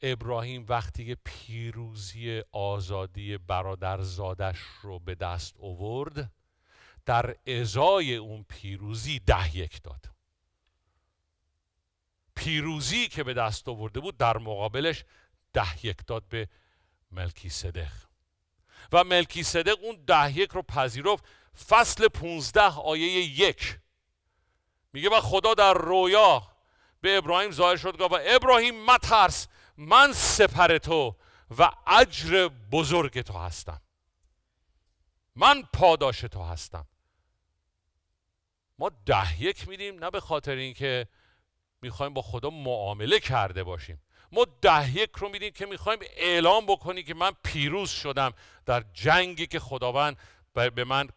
ابراهیم وقتی پیروزی آزادی برادرزادش رو به دست آورد در ازای اون پیروزی ده یک داد پیروزی که به دست آورده بود در مقابلش ده یک داد به ملکی صدق و ملکی صدق اون ده یک رو پذیرفت فصل 15 آیه یک میگه و خدا در رویا به ابراهیم ظاهر شد و ابراهیم ترس من سپر تو و اجر بزرگ تو هستم من پاداش تو هستم ما ده یک میدیم نه به خاطر اینکه میخوایم با خدا معامله کرده باشیم ما ده یک رو میدیم که میخوایم اعلام بکنیم که من پیروز شدم در جنگی که خداوند به من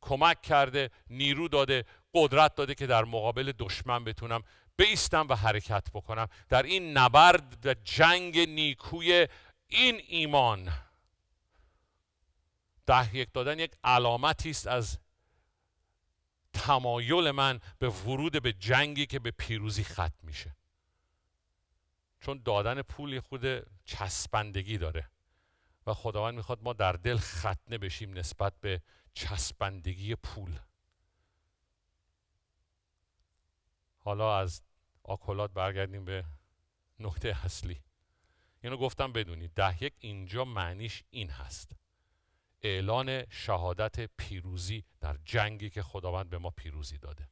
کمک کرده نیرو داده قدرت داده که در مقابل دشمن بتونم بیستم و حرکت بکنم در این نبرد و جنگ نیکوی این ایمان ده یک دادن یک علامتی است از تمایل من به ورود به جنگی که به پیروزی ختم میشه چون دادن پول خود چسبندگی داره و خداوند میخواد ما در دل ختنه بشیم نسبت به چسبندگی پول حالا از آکولات برگردیم به نقطه اصلی اینو گفتم بدونید ده یک اینجا معنیش این هست اعلان شهادت پیروزی در جنگی که خداوند به ما پیروزی داده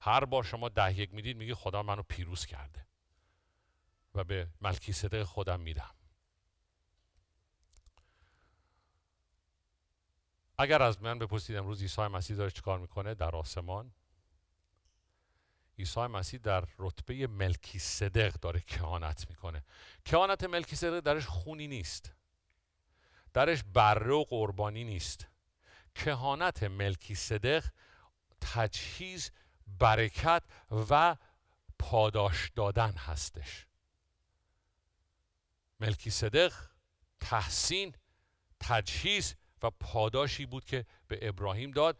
هر بار شما ده یک میدید میگی خدا منو پیروز کرده و به ملکی صدق خودم میدم اگر از من بپرسید امروز عیسی مسیح داره چیکار میکنه در آسمان عیسی مسیح در رتبه ملکی صدق داره کهانت میکنه کهانت ملکی صدق درش خونی نیست درش بره و قربانی نیست کهانت ملکی صدق تجهیز برکت و پاداش دادن هستش ملکی صدق تحسین تجهیز و پاداشی بود که به ابراهیم داد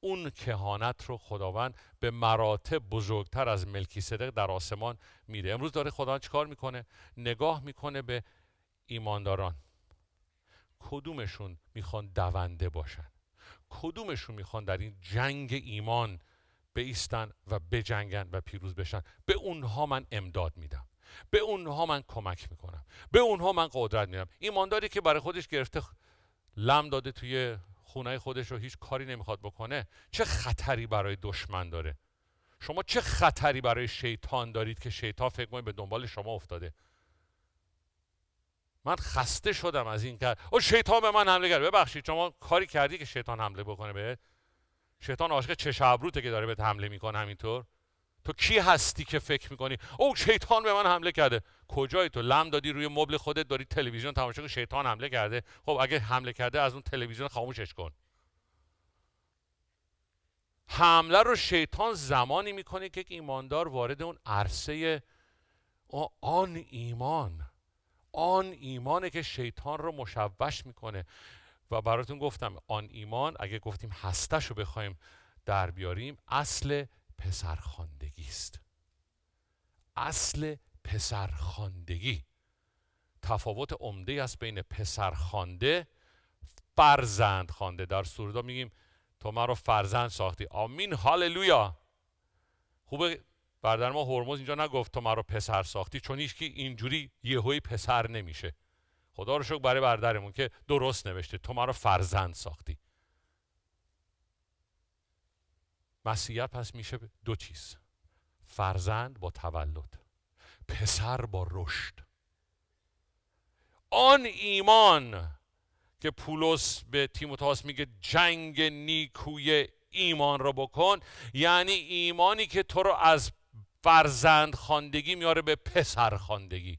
اون کهانت رو خداوند به مراتب بزرگتر از ملکی صدق در آسمان میده امروز داره خداوند چکار میکنه نگاه میکنه به ایمانداران کدومشون میخوان دونده باشن کدومشون میخوان در این جنگ ایمان بیستن و بجنگن و پیروز بشن به اونها من امداد میدم به اونها من کمک میکنم به اونها من قدرت میدم ایمانداری که برای خودش گرفته لم داده توی خونه خودش رو هیچ کاری نمیخواد بکنه چه خطری برای دشمن داره شما چه خطری برای شیطان دارید که شیطان فکر به دنبال شما افتاده من خسته شدم از این کار. او شیطان به من حمله کرد ببخشید شما کاری کردی که شیطان حمله بکنه به شیطان عاشق چش ابروته که داره به حمله میکنه همینطور تو کی هستی که فکر میکنی او شیطان به من حمله کرده کجای تو لم دادی روی مبل خودت داری تلویزیون تماشا که شیطان حمله کرده خب اگه حمله کرده از اون تلویزیون خاموشش کن حمله رو شیطان زمانی میکنه که ایماندار وارد اون عرصه آن ایمان آن ایمانه که شیطان رو مشوش میکنه و براتون گفتم آن ایمان اگه گفتیم هستش رو بخوایم در بیاریم اصل پسرخاندگی است اصل پسرخاندگی تفاوت عمده است بین پسرخوانده فرزند خوانده در سرودا میگیم تو مرا فرزند ساختی آمین هاللویا خوبه برادر ما هرمز اینجا نگفت تو مرا پسر ساختی چون هیچ اینجوری یهوی پسر نمیشه خدا رو شکر برای برادرمون که درست نوشته تو مرا فرزند ساختی مسیح پس میشه دو چیز فرزند با تولد پسر با رشد آن ایمان که پولس به تیموتاس میگه جنگ نیکوی ایمان رو بکن یعنی ایمانی که تو رو از فرزند خواندگی میاره به پسر خاندگی.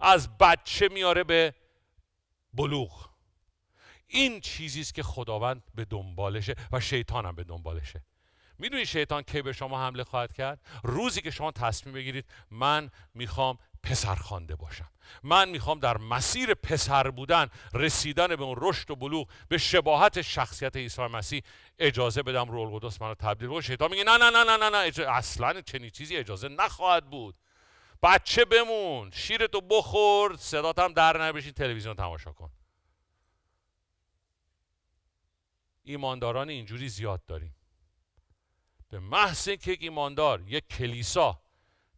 از بچه میاره به بلوغ این چیزی است که خداوند به دنبالشه و شیطان هم به دنبالشه میدونی شیطان کی به شما حمله خواهد کرد روزی که شما تصمیم بگیرید من میخوام پسر خوانده باشم من میخوام در مسیر پسر بودن رسیدن به اون رشد و بلوغ به شباهت شخصیت عیسی مسیح اجازه بدم روح من منو تبدیل کنه شیطان میگه نه نه نه نه نه, نه. اصلا چنین چیزی اجازه نخواهد بود بچه بمون شیرتو بخور صداتم در نبشین تلویزیون تماشا کن ایمانداران اینجوری زیاد داریم به محض اینکه ایماندار یک کلیسا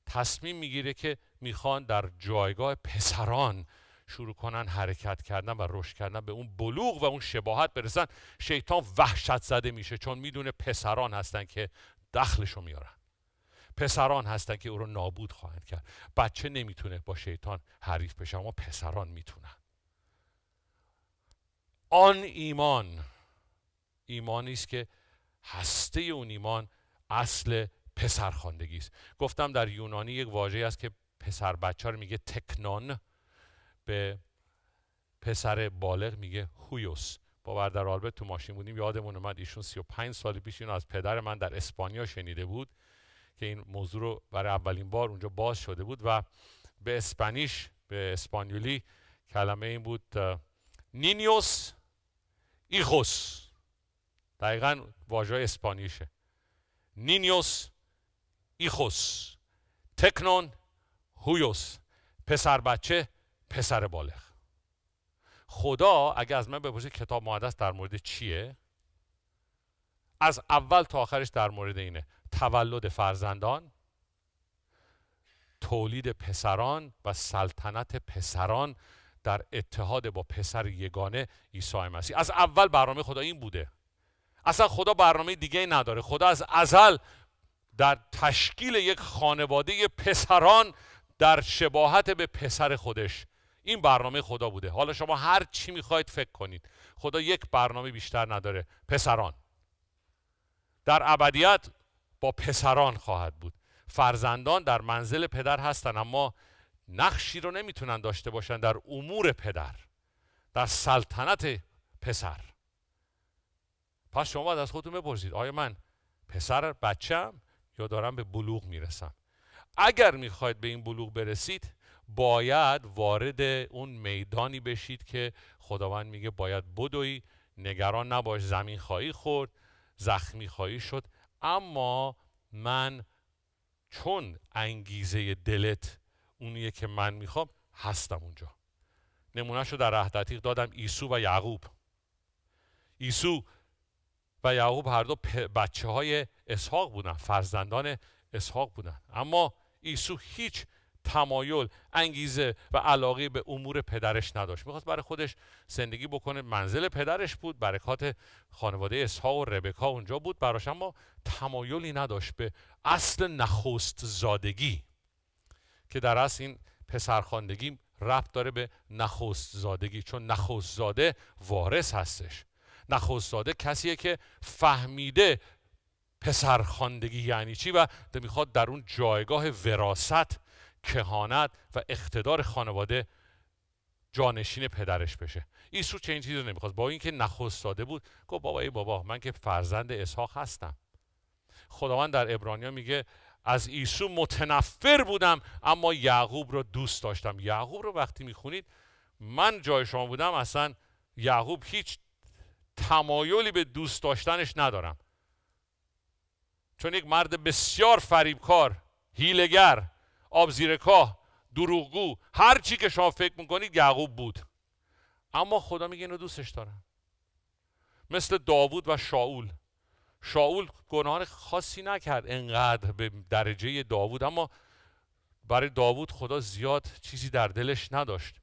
تصمیم میگیره که میخوان در جایگاه پسران شروع کنن حرکت کردن و رشد کردن به اون بلوغ و اون شباهت برسن شیطان وحشت زده میشه چون میدونه پسران هستن که دخلشو میارن پسران هستن که او رو نابود خواهند کرد بچه نمیتونه با شیطان حریف بشه اما پسران میتونن آن ایمان ایمانی است که هسته اون ایمان اصل پسرخواندگی است گفتم در یونانی یک واژه است که پسر بچه رو میگه تکنان، به پسر بالغ میگه هویوس با بردر آلبرت تو ماشین بودیم یادمون اومد ایشون 35 سال پیش اینو از پدر من در اسپانیا شنیده بود که این موضوع رو برای اولین بار اونجا باز شده بود و به اسپانیش به اسپانیولی کلمه این بود نینیوس ایخوس دقیقا واژه اسپانیشه نینیوس ایخوس تکنون هویوس پسر بچه پسر بالغ خدا اگه از من بپرسید کتاب مقدس در مورد چیه از اول تا آخرش در مورد اینه تولد فرزندان تولید پسران و سلطنت پسران در اتحاد با پسر یگانه عیسی مسیح از اول برنامه خدا این بوده اصلا خدا برنامه دیگه نداره خدا از ازل در تشکیل یک خانواده پسران در شباهت به پسر خودش این برنامه خدا بوده حالا شما هر چی میخواید فکر کنید خدا یک برنامه بیشتر نداره پسران در ابدیت با پسران خواهد بود فرزندان در منزل پدر هستند اما نقشی رو نمیتونن داشته باشن در امور پدر در سلطنت پسر پس شما باید از خودتون بپرسید آیا من پسر بچم یا دارم به بلوغ میرسم اگر میخواید به این بلوغ برسید باید وارد اون میدانی بشید که خداوند میگه باید بدوی نگران نباش زمین خواهی خورد زخمی خواهی شد اما من چون انگیزه دلت اونیه که من میخوام هستم اونجا نمونهش رو در رهدتیق دادم ایسو و یعقوب ایسو و یعقوب هر دو بچه های اسحاق بودن فرزندان اسحاق بودن اما عیسی هیچ تمایل انگیزه و علاقه به امور پدرش نداشت میخواست برای خودش زندگی بکنه منزل پدرش بود برکات خانواده اسحاق و ربکا اونجا بود براش اما تمایلی نداشت به اصل نخست زادگی که در اصل این پسرخواندگی ربط داره به نخست زادگی چون نخست زاده وارث هستش نخست زاده کسیه که فهمیده پسرخواندگی یعنی چی و میخواد در اون جایگاه وراست کهانت و اقتدار خانواده جانشین پدرش بشه عیسی چه این چیز رو نمیخواست با اینکه نخست داده بود گفت بابا ای بابا من که فرزند اسحاق هستم خداوند در ابرانیا میگه از ایسو متنفر بودم اما یعقوب رو دوست داشتم یعقوب رو وقتی میخونید من جای شما بودم اصلا یعقوب هیچ تمایلی به دوست داشتنش ندارم چون یک مرد بسیار فریبکار هیلگر آبزیرکاه دروغگو هر چی که شما فکر میکنید یعقوب بود اما خدا میگه اینو دوستش دارم مثل داوود و شاول شاول گناهان خاصی نکرد انقدر به درجه داوود اما برای داوود خدا زیاد چیزی در دلش نداشت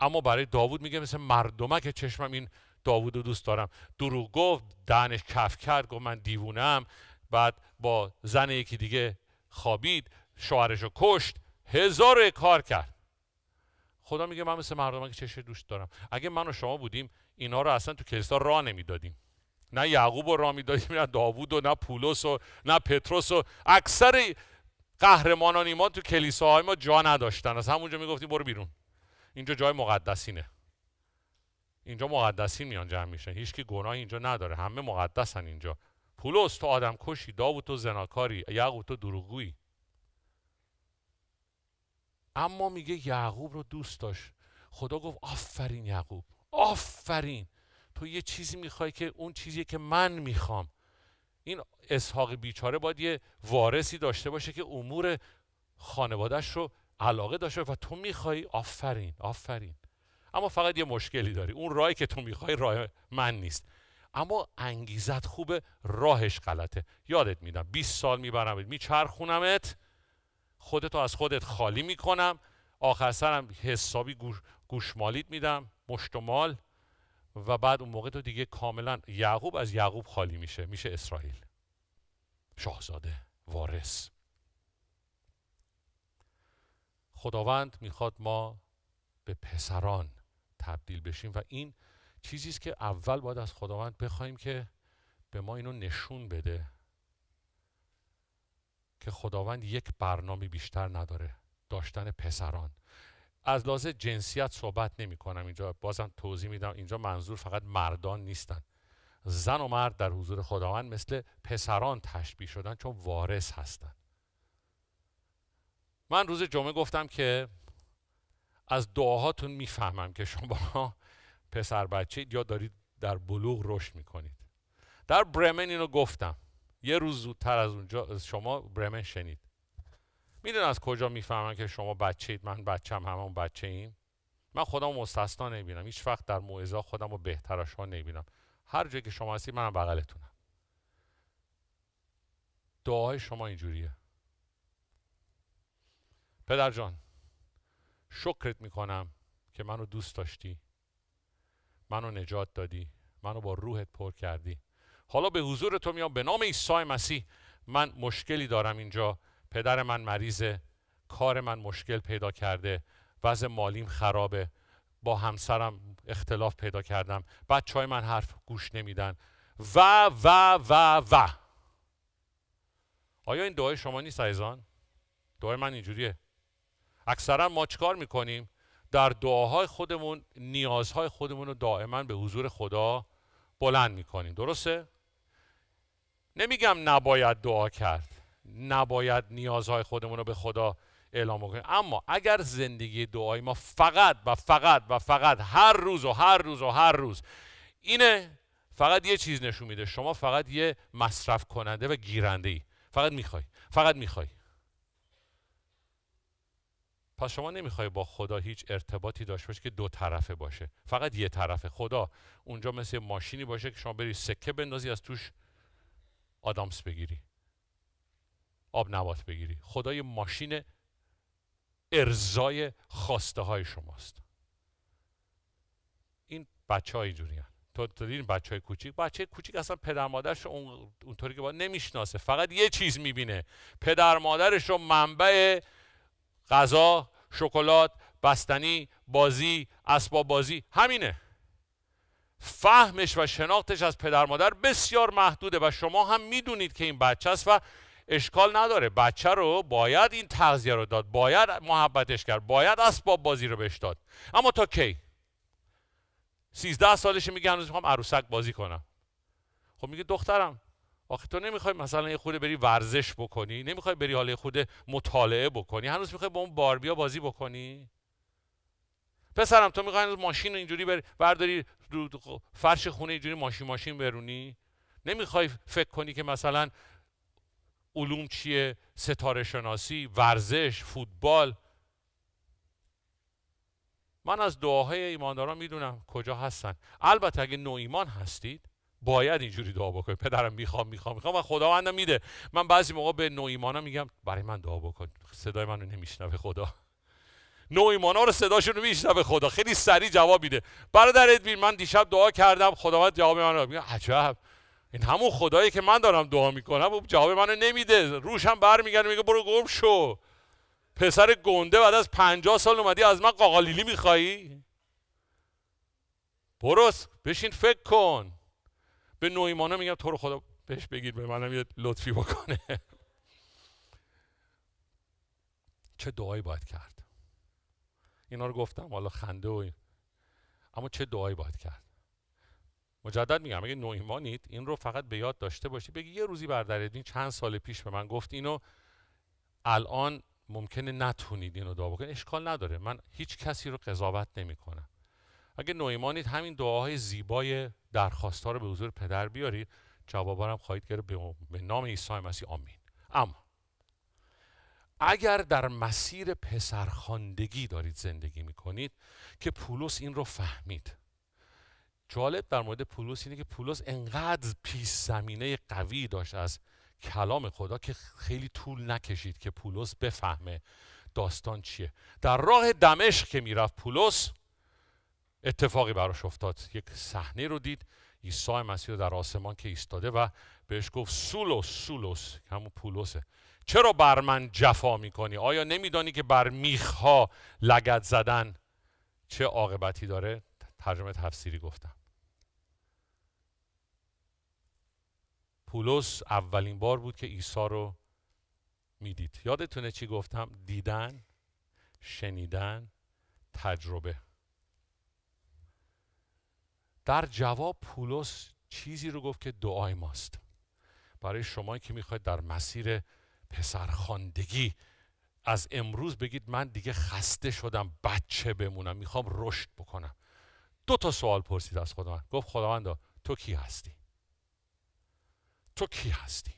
اما برای داوود میگه مثل مردمه که چشمم این داوودو رو دوست دارم دروغ گفت دهنش کف کرد گفت من دیوونم بعد با زن یکی دیگه خوابید شوهرش رو کشت هزار کار کرد خدا میگه من مثل مردم که چشه دوست دارم اگه من و شما بودیم اینا رو اصلا تو کلیسا راه نمیدادیم نه یعقوب رو راه میدادیم نه داوود و نه پولس و نه پتروس و اکثر قهرمانان ما تو کلیساهای ما جا نداشتن از همونجا میگفتیم برو بیرون اینجا جای مقدسینه اینجا مقدسین میان جمع میشن هیچ گناه اینجا نداره همه مقدسن اینجا پولس تو آدم کشی داوود تو زناکاری یعقوب تو دروغگویی اما میگه یعقوب رو دوست داشت خدا گفت آفرین یعقوب آفرین تو یه چیزی میخوای که اون چیزی که من میخوام این اسحاق بیچاره باید یه وارثی داشته باشه که امور خانوادهش رو علاقه داشته و تو میخوای آفرین آفرین اما فقط یه مشکلی داری اون رای که تو میخوای راه من نیست اما انگیزت خوبه راهش غلطه یادت میدم 20 سال میبرم میچرخونمت خودتو از خودت خالی میکنم آخر سرم حسابی گوش، میدم مشتمال و بعد اون موقع تو دیگه کاملا یعقوب از یعقوب خالی میشه میشه اسرائیل شاهزاده وارث خداوند میخواد ما به پسران تبدیل بشیم و این چیزی است که اول باید از خداوند بخوایم که به ما اینو نشون بده که خداوند یک برنامه بیشتر نداره داشتن پسران از لحاظ جنسیت صحبت نمی کنم اینجا بازم توضیح میدم اینجا منظور فقط مردان نیستن زن و مرد در حضور خداوند مثل پسران تشبیه شدن چون وارث هستن من روز جمعه گفتم که از دعاهاتون میفهمم که شما پسر بچه یا دارید در بلوغ رشد میکنید در برمن اینو گفتم یه روز زودتر از اونجا شما برمن شنید میدون از کجا میفهمم که شما بچه اید من بچم همون بچه ایم من خودم مستثنا نمیبینم هیچ وقت در موعظه خودم رو بهتر از شما نمیبینم هر جایی که شما هستید منم بغلتونم دعای شما اینجوریه پدر جان شکرت میکنم که منو دوست داشتی منو نجات دادی منو با روحت پر کردی حالا به حضور تو میام به نام عیسی مسیح من مشکلی دارم اینجا پدر من مریضه کار من مشکل پیدا کرده وضع مالیم خرابه با همسرم اختلاف پیدا کردم بچه من حرف گوش نمیدن و و و و آیا این دعای شما نیست ایزان؟ دعای من اینجوریه اکثرا ما چکار میکنیم؟ در دعاهای خودمون نیازهای خودمون رو دائما به حضور خدا بلند میکنیم درسته؟ نمیگم نباید دعا کرد نباید نیازهای خودمون رو به خدا اعلام کنیم. اما اگر زندگی دعای ما فقط و فقط و فقط هر روز و هر روز و هر روز اینه فقط یه چیز نشون میده شما فقط یه مصرف کننده و گیرنده ای فقط میخوای فقط میخوای پس شما نمیخوای با خدا هیچ ارتباطی داشته باشی که دو طرفه باشه فقط یه طرفه خدا اونجا مثل ماشینی باشه که شما بری سکه بندازی از توش آدامس بگیری آب نبات بگیری خدای ماشین ارزای خواسته های شماست این بچه های اینجوری تو دیدین بچه های کوچیک بچه کوچیک اصلا پدر مادرش اونطوری که با نمیشناسه فقط یه چیز میبینه پدر مادرش رو منبع غذا شکلات بستنی بازی اسباب بازی همینه فهمش و شناختش از پدر مادر بسیار محدوده و شما هم میدونید که این بچه است و اشکال نداره بچه رو باید این تغذیه رو داد باید محبتش کرد باید اسباب بازی رو بهش داد اما تا کی سیزده سالش میگه هنوز میخوام عروسک بازی کنم خب میگه دخترم تو نمیخوای مثلا یه خود بری ورزش بکنی نمیخوای بری حال خود مطالعه بکنی هنوز میخوای با اون باربیا بازی بکنی پسرم تو میخوای هنوز ماشین اینجوری بر... برداری فرش خونه اینجوری ماشین ماشین برونی نمیخوای فکر کنی که مثلا علوم چیه ستاره شناسی ورزش فوتبال من از دعاهای ایمانداران میدونم کجا هستن البته اگه نو ایمان هستید باید اینجوری دعا بکنی پدرم میخوام میخوام میخوام و خداوند میده من بعضی موقع به نو میگم برای من دعا بکن صدای منو نمیشنوه خدا نو ایمانا رو صداشون رو خدا خیلی سریع جواب میده برادر ادوین من دیشب دعا کردم خداوند جواب من رو عجب این همون خدایی که من دارم دعا میکنم و جواب منو نمیده روشم برمیگرده میگه برو گم شو پسر گنده بعد از 50 سال اومدی از من قاقالیلی میخوایی برو بشین فکر کن به نویمانا میگم تو رو خدا بهش بگیر به منم یه لطفی بکنه چه دعایی باید کرد اینا رو گفتم حالا خنده و اما چه دعایی باید کرد مجدد میگم اگه نویمانید این رو فقط به یاد داشته باشی بگی یه روزی بردردین چند سال پیش به من گفت اینو الان ممکنه نتونید اینو دعا بکنید اشکال نداره من هیچ کسی رو قضاوت نمیکنم اگه نویمانید همین دعاهای زیبای درخواست رو به حضور پدر بیارید جواب هم خواهید گرفت به نام عیسی مسیح آمین اما اگر در مسیر پسرخواندگی دارید زندگی میکنید که پولس این رو فهمید جالب در مورد پولس اینه که پولس انقدر پیش زمینه قوی داشت از کلام خدا که خیلی طول نکشید که پولس بفهمه داستان چیه در راه دمشق که میرفت پولس اتفاقی براش افتاد یک صحنه رو دید عیسی مسیح در آسمان که ایستاده و بهش گفت سولوس سولوس همون پولوسه چرا بر من جفا میکنی آیا نمیدانی که بر میخها لگت زدن چه عاقبتی داره ترجمه تفسیری گفتم پولوس اولین بار بود که عیسی رو میدید یادتونه چی گفتم دیدن شنیدن تجربه در جواب پولس چیزی رو گفت که دعای ماست برای شما که میخواید در مسیر پسرخواندگی از امروز بگید من دیگه خسته شدم بچه بمونم میخوام رشد بکنم دو تا سوال پرسید از خداوند گفت خداوند تو کی هستی تو کی هستی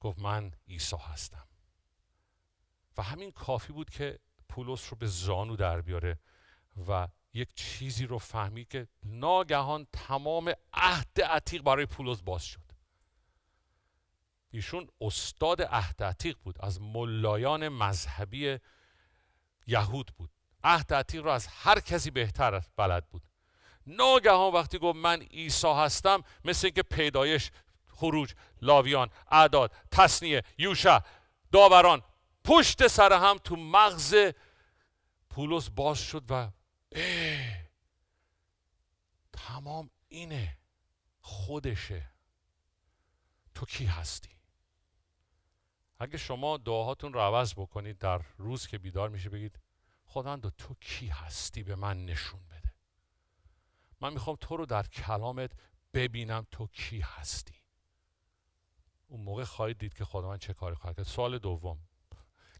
گفت من عیسی هستم و همین کافی بود که پولس رو به زانو در بیاره و یک چیزی رو فهمید که ناگهان تمام عهد عتیق برای پولس باز شد ایشون استاد عهد عتیق بود از ملایان مذهبی یهود بود عهد عتیق رو از هر کسی بهتر بلد بود ناگهان وقتی گفت من عیسی هستم مثل اینکه پیدایش خروج لاویان اعداد تصنیه یوشا، داوران پشت سر هم تو مغز پولس باز شد و تمام اینه خودشه تو کی هستی اگه شما دعاهاتون رو عوض بکنید در روز که بیدار میشه بگید خداوند تو کی هستی به من نشون بده من میخوام تو رو در کلامت ببینم تو کی هستی اون موقع خواهید دید که خداوند چه کاری خواهد کرد سوال دوم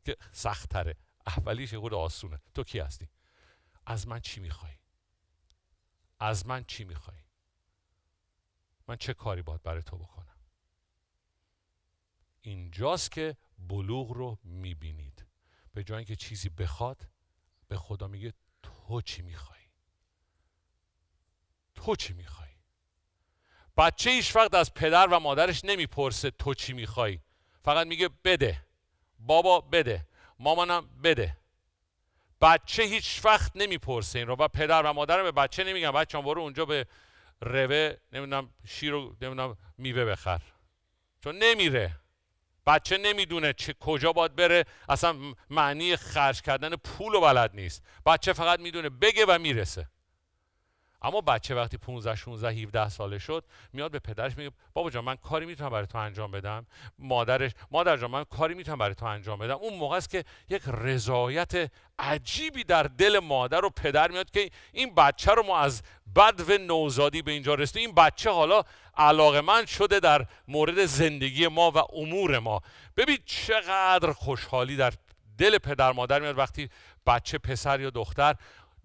که سخت تره اولیش خود آسونه تو کی هستی از من چی میخوای از من چی میخوای من چه کاری باید برای تو بکنم اینجاست که بلوغ رو میبینید به جای اینکه چیزی بخواد به خدا میگه تو چی میخوای تو چی میخوای بچه ایش فقط از پدر و مادرش نمیپرسه تو چی میخوای فقط میگه بده بابا بده مامانم بده بچه هیچ وقت نمیپرسه این رو و پدر و مادر به بچه نمیگن بچه هم برو اونجا به روه نمیدونم شیر و نمیدونم میوه بخر چون نمیره بچه نمیدونه چه کجا باید بره اصلا معنی خرج کردن پول و بلد نیست بچه فقط میدونه بگه و میرسه اما بچه وقتی 15 16 17 ساله شد میاد به پدرش میگه بابا جان من کاری میتونم برای تو انجام بدم مادرش مادر جان من کاری میتونم برای تو انجام بدم اون موقع است که یک رضایت عجیبی در دل مادر و پدر میاد که این بچه رو ما از بد و نوزادی به اینجا رسید این بچه حالا من شده در مورد زندگی ما و امور ما ببین چقدر خوشحالی در دل پدر مادر میاد وقتی بچه پسر یا دختر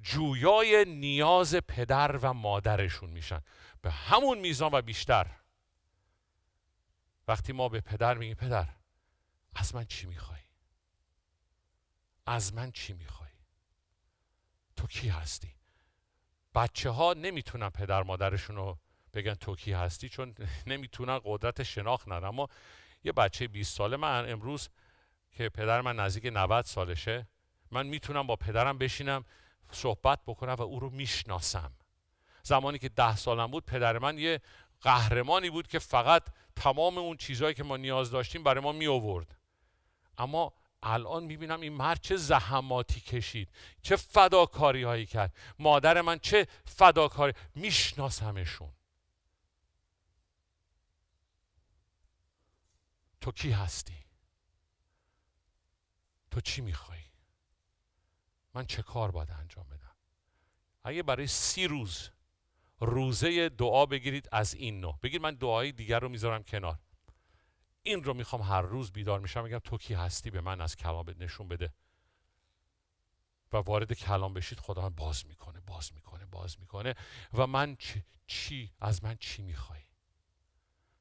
جویای نیاز پدر و مادرشون میشن به همون میزان و بیشتر وقتی ما به پدر میگیم پدر از من چی میخوای از من چی میخوای تو کی هستی بچه ها نمیتونن پدر مادرشون رو بگن تو کی هستی چون نمیتونن قدرت شناخت ندارن اما یه بچه 20 ساله من امروز که پدر من نزدیک 90 سالشه من میتونم با پدرم بشینم صحبت بکنم و او رو میشناسم زمانی که ده سالم بود پدر من یه قهرمانی بود که فقط تمام اون چیزهایی که ما نیاز داشتیم برای ما می اما الان میبینم این مرد چه زحماتی کشید چه فداکاری هایی کرد مادر من چه فداکاری میشناسمشون تو کی هستی تو چی میخوای من چه کار باید انجام بدم اگه برای سی روز روزه دعا بگیرید از این نوع بگیرید من دعای دیگر رو میذارم کنار این رو میخوام هر روز بیدار میشم میگم تو کی هستی به من از کلام نشون بده و وارد کلام بشید خدا باز میکنه باز میکنه باز میکنه و من چی, چی از من چی میخوای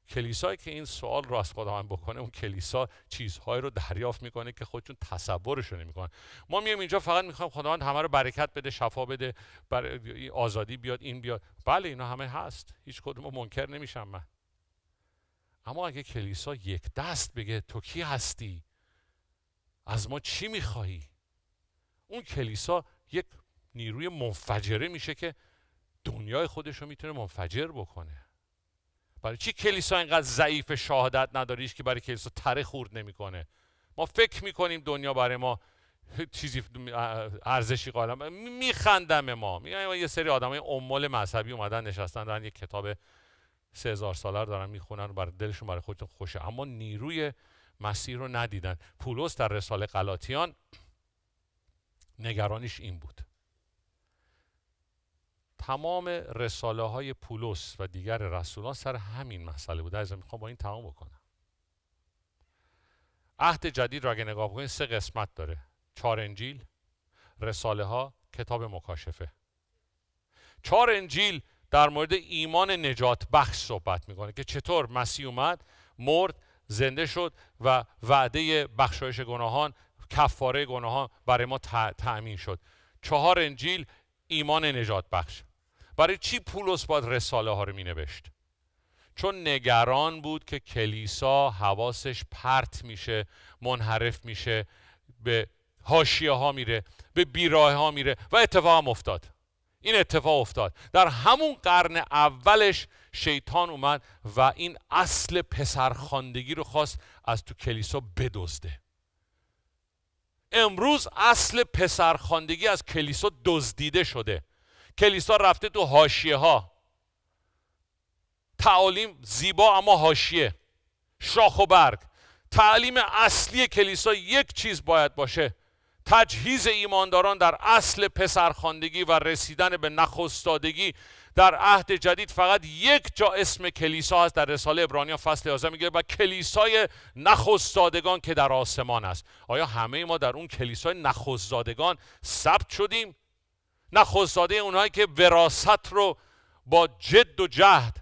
کلیسایی که این سوال رو از خدا بکنه اون کلیسا چیزهایی رو دریافت میکنه که خودشون تصورش رو نمیکنن ما میایم اینجا فقط میخوام خداوند همه رو برکت بده شفا بده بر آزادی بیاد این بیاد بله اینا همه هست هیچ کدوم منکر نمیشم من اما اگه کلیسا یک دست بگه تو کی هستی از ما چی میخواهی اون کلیسا یک نیروی منفجره میشه که دنیای خودش رو میتونه منفجر بکنه برای چی کلیسا اینقدر ضعیف شهادت نداریش که برای کلیسا تره خورد نمیکنه ما فکر میکنیم دنیا برای ما چیزی ارزشی قائل میخندم ما میگن یعنی یه سری آدمای عمل مذهبی اومدن نشستن دارن یه کتاب 3000 ساله رو دارن میخونن برای دلشون برای خودشون خوشه اما نیروی مسیر رو ندیدن پولس در رساله غلاطیان نگرانیش این بود تمام رساله های پولس و دیگر رسولان سر همین مسئله بوده از میخوام با این تمام بکنم عهد جدید را اگه نگاه بکنید سه قسمت داره چهار انجیل رساله ها کتاب مکاشفه چهار انجیل در مورد ایمان نجات بخش صحبت میکنه که چطور مسیح اومد مرد زنده شد و وعده بخشایش گناهان کفاره گناهان برای ما تأمین شد چهار انجیل ایمان نجات بخش برای چی پولس باید رساله ها رو می نوشت چون نگران بود که کلیسا حواسش پرت میشه منحرف میشه به هاشیه ها میره به بیراه ها میره و اتفاق هم افتاد این اتفاق افتاد در همون قرن اولش شیطان اومد و این اصل پسرخواندگی رو خواست از تو کلیسا بدزده امروز اصل پسرخواندگی از کلیسا دزدیده شده کلیسا رفته تو هاشیه ها تعالیم زیبا اما هاشیه شاخ و برگ تعلیم اصلی کلیسا یک چیز باید باشه تجهیز ایمانداران در اصل پسرخواندگی و رسیدن به نخستادگی در عهد جدید فقط یک جا اسم کلیسا هست در رساله ابرانیان فصل 11 میگه و کلیسای نخستادگان که در آسمان است آیا همه ما در اون کلیسای نخستادگان ثبت شدیم نه خوزداده اونهایی که وراست رو با جد و جهد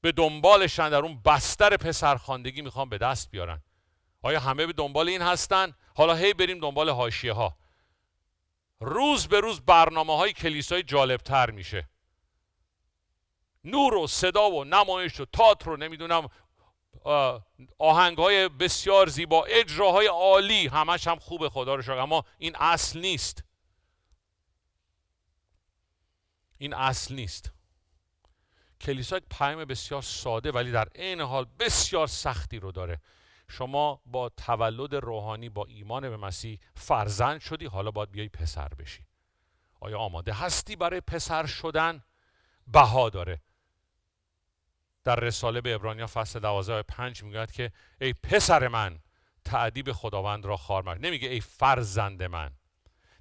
به دنبالشن در اون بستر پسرخاندگی میخوان به دست بیارن آیا همه به دنبال این هستن حالا هی بریم دنبال حاشیه ها روز به روز برنامه های کلیسای جالب تر میشه نور و صدا و نمایش و تاتر رو نمیدونم آهنگ های بسیار زیبا اجراهای عالی همش هم خوب خدا رو شکر اما این اصل نیست این اصل نیست کلیسا یک پیام بسیار ساده ولی در عین حال بسیار سختی رو داره شما با تولد روحانی با ایمان به مسیح فرزند شدی حالا باید بیای پسر بشی آیا آماده هستی برای پسر شدن بها داره در رساله به ابرانیا فصل 12 و 5 میگوید که ای پسر من تعدیب خداوند را خار نمیگه ای فرزند من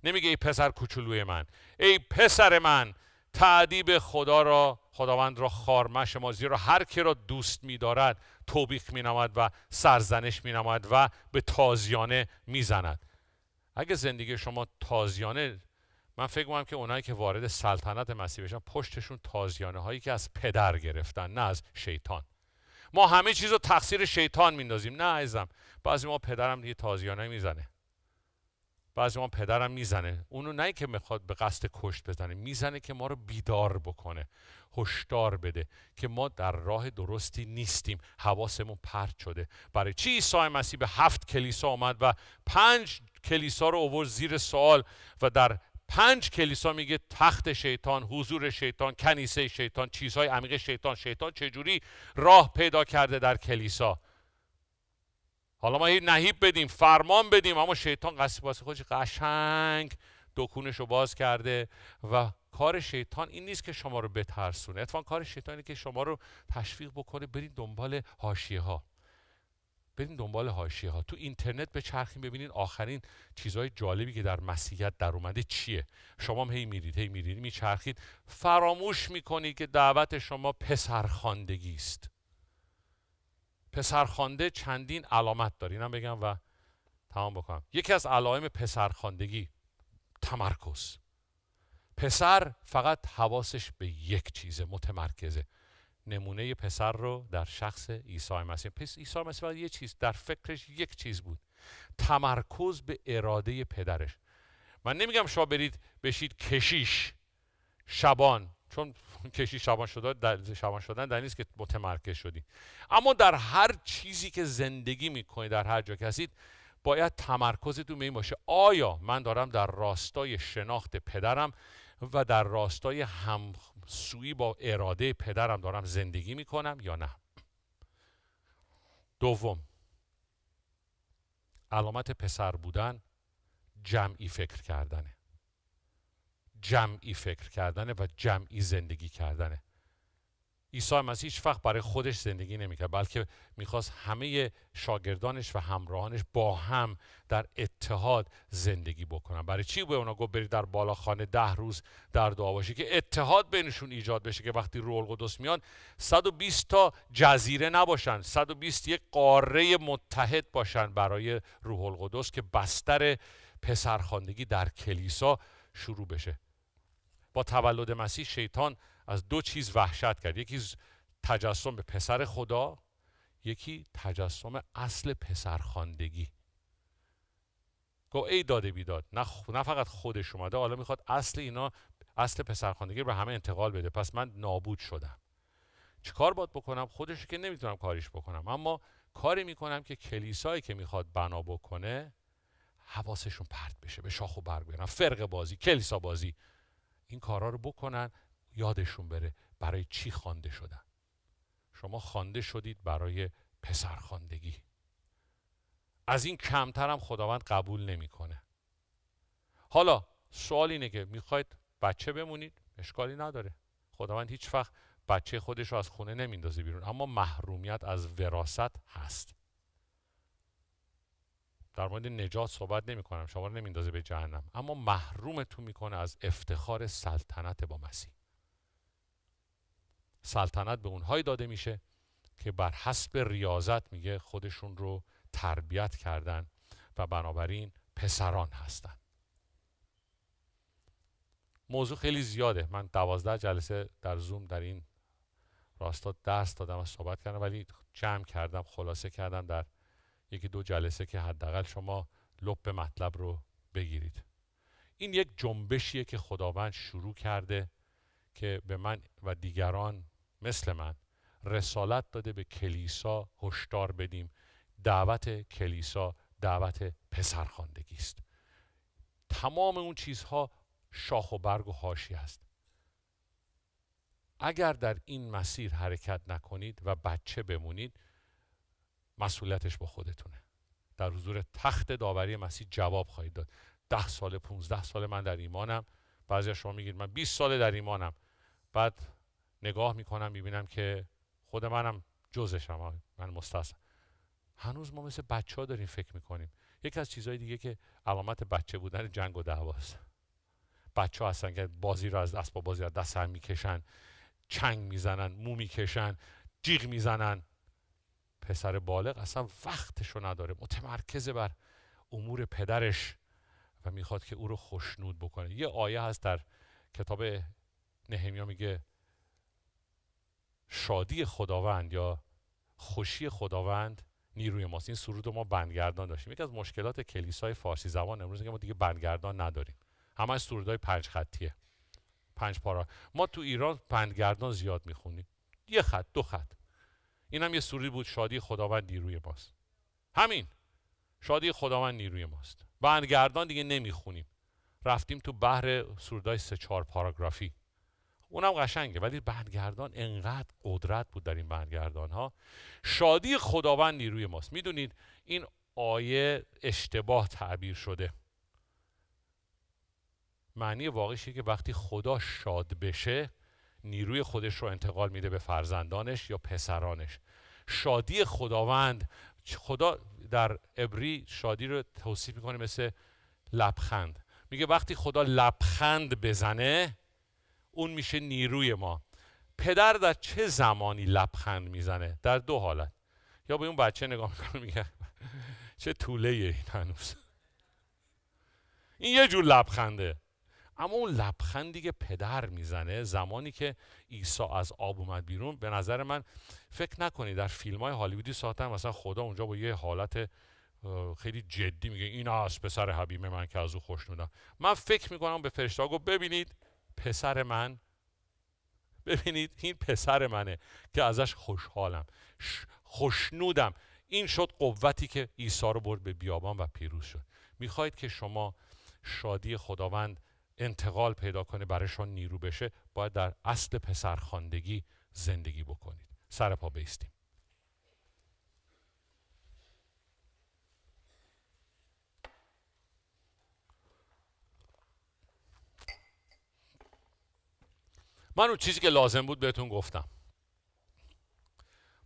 نمیگه ای پسر کوچولوی من ای پسر من تعدیب خدا را خداوند را خارمش ما زیرا هر که را دوست می‌دارد توبیخ می‌نماد و سرزنش می‌نماد و به تازیانه میزند اگه زندگی شما تازیانه من فکر میکنم که اونایی که وارد سلطنت مسیح بشن پشتشون تازیانه هایی که از پدر گرفتن نه از شیطان ما همه چیز رو تقصیر شیطان میندازیم نه عزیزم بعضی ما پدرم دیگه تازیانه میزنه بعضی ما پدرم میزنه اونو نه که میخواد به قصد کشت بزنه میزنه که ما رو بیدار بکنه هشدار بده که ما در راه درستی نیستیم حواسمون پرت شده برای چی عیسی مسیح به هفت کلیسا آمد و پنج کلیسا رو اوور زیر سوال و در پنج کلیسا میگه تخت شیطان حضور شیطان کنیسه شیطان چیزهای عمیق شیطان شیطان چجوری راه پیدا کرده در کلیسا حالا ما هی نهیب بدیم فرمان بدیم اما شیطان قصد واسه خودش قشنگ دکونش رو باز کرده و کار شیطان این نیست که شما رو بترسونه اتفاقا کار شیطان اینه که شما رو تشویق بکنه برید دنبال هاشیه ها بریم دنبال هاشیه ها تو اینترنت به چرخیم ببینین آخرین چیزهای جالبی که در مسیحیت در اومده چیه شما هم هی میرید هی میرید میچرخید فراموش میکنید که دعوت شما پسرخاندگی است پسرخوانده چندین علامت داره اینم بگم و تمام بکنم یکی از علائم پسرخواندگی تمرکز پسر فقط حواسش به یک چیزه متمرکزه نمونه پسر رو در شخص عیسی مسیح پس عیسی مسیح یه چیز در فکرش یک چیز بود تمرکز به اراده پدرش من نمیگم شما برید بشید کشیش شبان چون کشی شبان شدن در شبان شدن در نیست که متمرکز شدی اما در هر چیزی که زندگی میکنی در هر جا که هستید باید تمرکزتون تو این باشه آیا من دارم در راستای شناخت پدرم و در راستای همسویی با اراده پدرم دارم زندگی میکنم یا نه دوم علامت پسر بودن جمعی فکر کردنه جمعی فکر کردنه و جمعی زندگی کردنه عیسی مسیح هیچ وقت برای خودش زندگی نمیکرد بلکه میخواست همه شاگردانش و همراهانش با هم در اتحاد زندگی بکنن برای چی به اونا گفت برید در بالا خانه ده روز در دعا باشی که اتحاد بینشون ایجاد بشه که وقتی روح القدس میان 120 تا جزیره نباشن 120 یک قاره متحد باشن برای روح القدس که بستر پسرخواندگی در کلیسا شروع بشه با تولد مسیح شیطان از دو چیز وحشت کرد یکی تجسم به پسر خدا یکی تجسم اصل پسرخواندگی گو ای داده بیداد نه, نه فقط خودش اومده حالا میخواد اصل اینا اصل پسرخواندگی رو به همه انتقال بده پس من نابود شدم چیکار باید بکنم خودش که نمیتونم کاریش بکنم اما کاری میکنم که کلیسایی که میخواد بنا بکنه حواسشون پرت بشه به شاخ و برگ بیارن فرق بازی کلیسا بازی این کارها رو بکنن یادشون بره برای چی خوانده شدن شما خوانده شدید برای پسرخواندگی از این کمتر هم خداوند قبول نمیکنه حالا سوال اینه که میخواید بچه بمونید اشکالی نداره خداوند هیچ وقت بچه خودش رو از خونه نمیندازه بیرون اما محرومیت از وراست هست در مورد نجات صحبت نمی کنم شما رو نمیندازه به جهنم اما محرومتون میکنه از افتخار سلطنت با مسیح سلطنت به اونهایی داده میشه که بر حسب ریاضت میگه خودشون رو تربیت کردن و بنابراین پسران هستند موضوع خیلی زیاده من دوازده جلسه در زوم در این راستا درس دادم و صحبت کردم ولی جمع کردم خلاصه کردم در یکی دو جلسه که حداقل شما لب مطلب رو بگیرید این یک جنبشیه که خداوند شروع کرده که به من و دیگران مثل من رسالت داده به کلیسا هشدار بدیم دعوت کلیسا دعوت پسرخواندگی است تمام اون چیزها شاخ و برگ و هاشی است اگر در این مسیر حرکت نکنید و بچه بمونید مسئولیتش با خودتونه در حضور تخت داوری مسیح جواب خواهید داد ده سال پونزده سال من در ایمانم بعضی از شما میگید من 20 سال در ایمانم بعد نگاه میکنم میبینم که خود منم جزشم من مستثنا هنوز ما مثل بچه ها داریم فکر میکنیم یکی از چیزهای دیگه که علامت بچه بودن جنگ و دعواست بچه ها هستن که بازی رو از اسباب بازی از دست هم میکشن چنگ میزنن مو میکشن جیغ میزنن پسر بالغ اصلا وقتشو نداره متمرکز بر امور پدرش و میخواد که او رو خوشنود بکنه یه آیه هست در کتاب نهمیا میگه شادی خداوند یا خوشی خداوند نیروی ماست این سرود ما بندگردان داشتیم یکی از مشکلات کلیسای فارسی زبان امروز که ما دیگه بندگردان نداریم همه سرودهای پنج خطیه پنج پارا ما تو ایران بندگردان زیاد میخونیم یه خط دو خط این هم یه سوری بود شادی خداوند نیروی ماست همین شادی خداوند نیروی ماست بندگردان دیگه نمیخونیم رفتیم تو بحر سوردای سه چهار پاراگرافی اونم قشنگه ولی بندگردان انقدر قدرت بود در این بندگردان ها شادی خداوند نیروی ماست میدونید این آیه اشتباه تعبیر شده معنی واقعیش که وقتی خدا شاد بشه نیروی خودش رو انتقال میده به فرزندانش یا پسرانش شادی خداوند خدا در عبری شادی رو توصیف میکنه مثل لبخند میگه وقتی خدا لبخند بزنه اون میشه نیروی ما پدر در چه زمانی لبخند میزنه در دو حالت یا به اون بچه نگاه میکنه میگه چه طوله این هنوز این یه جور لبخنده اما اون لبخندی که پدر میزنه زمانی که عیسی از آب اومد بیرون به نظر من فکر نکنید در فیلم های هالیوودی ساعتن مثلا خدا اونجا با یه حالت خیلی جدی میگه این از پسر حبیب من که از او نودم. من فکر میکنم به فرشته گفت ببینید پسر من ببینید این پسر منه که ازش خوشحالم خوشنودم این شد قوتی که عیسی رو برد به بیابان و پیروز شد میخواهید که شما شادی خداوند انتقال پیدا کنه برایشان نیرو بشه باید در اصل پسرخواندگی زندگی بکنید سر پا بیستیم من اون چیزی که لازم بود بهتون گفتم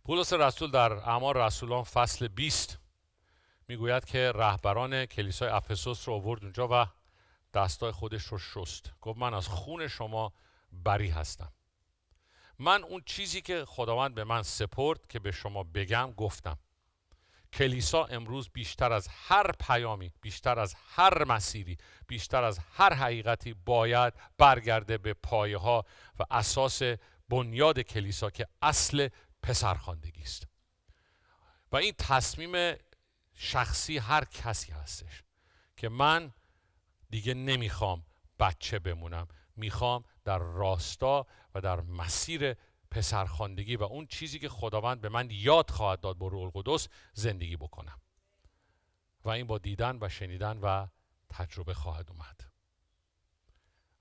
پولس رسول در اعمال رسولان فصل 20 میگوید که رهبران کلیسای افسوس رو آورد اونجا و دستای خودش رو شست گفت من از خون شما بری هستم من اون چیزی که خداوند به من سپرد که به شما بگم گفتم کلیسا امروز بیشتر از هر پیامی بیشتر از هر مسیری بیشتر از هر حقیقتی باید برگرده به پایه ها و اساس بنیاد کلیسا که اصل پسرخاندگی است و این تصمیم شخصی هر کسی هستش که من دیگه نمیخوام بچه بمونم میخوام در راستا و در مسیر پسرخاندگی و اون چیزی که خداوند به من یاد خواهد داد با روح القدس زندگی بکنم و این با دیدن و شنیدن و تجربه خواهد اومد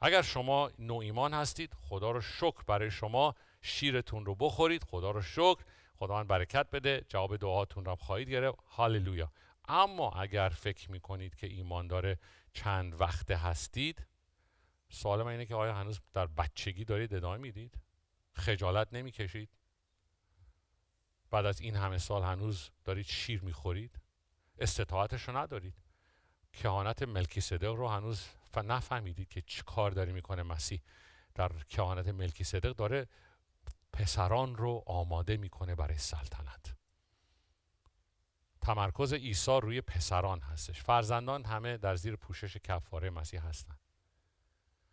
اگر شما نو ایمان هستید خدا رو شکر برای شما شیرتون رو بخورید خدا رو شکر خداوند برکت بده جواب دعاتون رو خواهید گرفت هاللویا اما اگر فکر میکنید که ایمان داره چند وقت هستید سوال من اینه که آیا هنوز در بچگی دارید ادامه میدید خجالت نمیکشید بعد از این همه سال هنوز دارید شیر میخورید استطاعتش رو ندارید کهانت ملکی صدق رو هنوز نفهمیدید که چه کار داری میکنه مسیح در کهانت ملکی صدق داره پسران رو آماده میکنه برای سلطنت تمرکز عیسی روی پسران هستش فرزندان همه در زیر پوشش کفاره مسیح هستند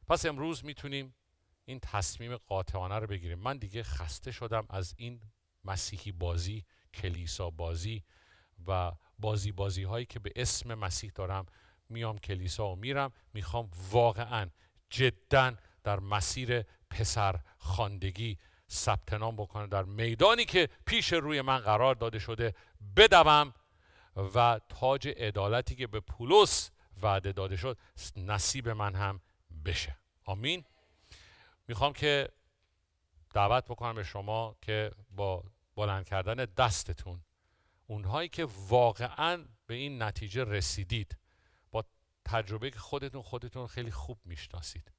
پس امروز میتونیم این تصمیم قاطعانه رو بگیریم من دیگه خسته شدم از این مسیحی بازی کلیسا بازی و بازی بازی هایی که به اسم مسیح دارم میام کلیسا و میرم میخوام واقعا جدا در مسیر پسر خاندگی ثبت نام بکنم در میدانی که پیش روی من قرار داده شده بدوم و تاج عدالتی که به پولس وعده داده شد نصیب من هم بشه آمین میخوام که دعوت بکنم به شما که با بلند کردن دستتون اونهایی که واقعا به این نتیجه رسیدید با تجربه که خودتون خودتون خیلی خوب میشناسید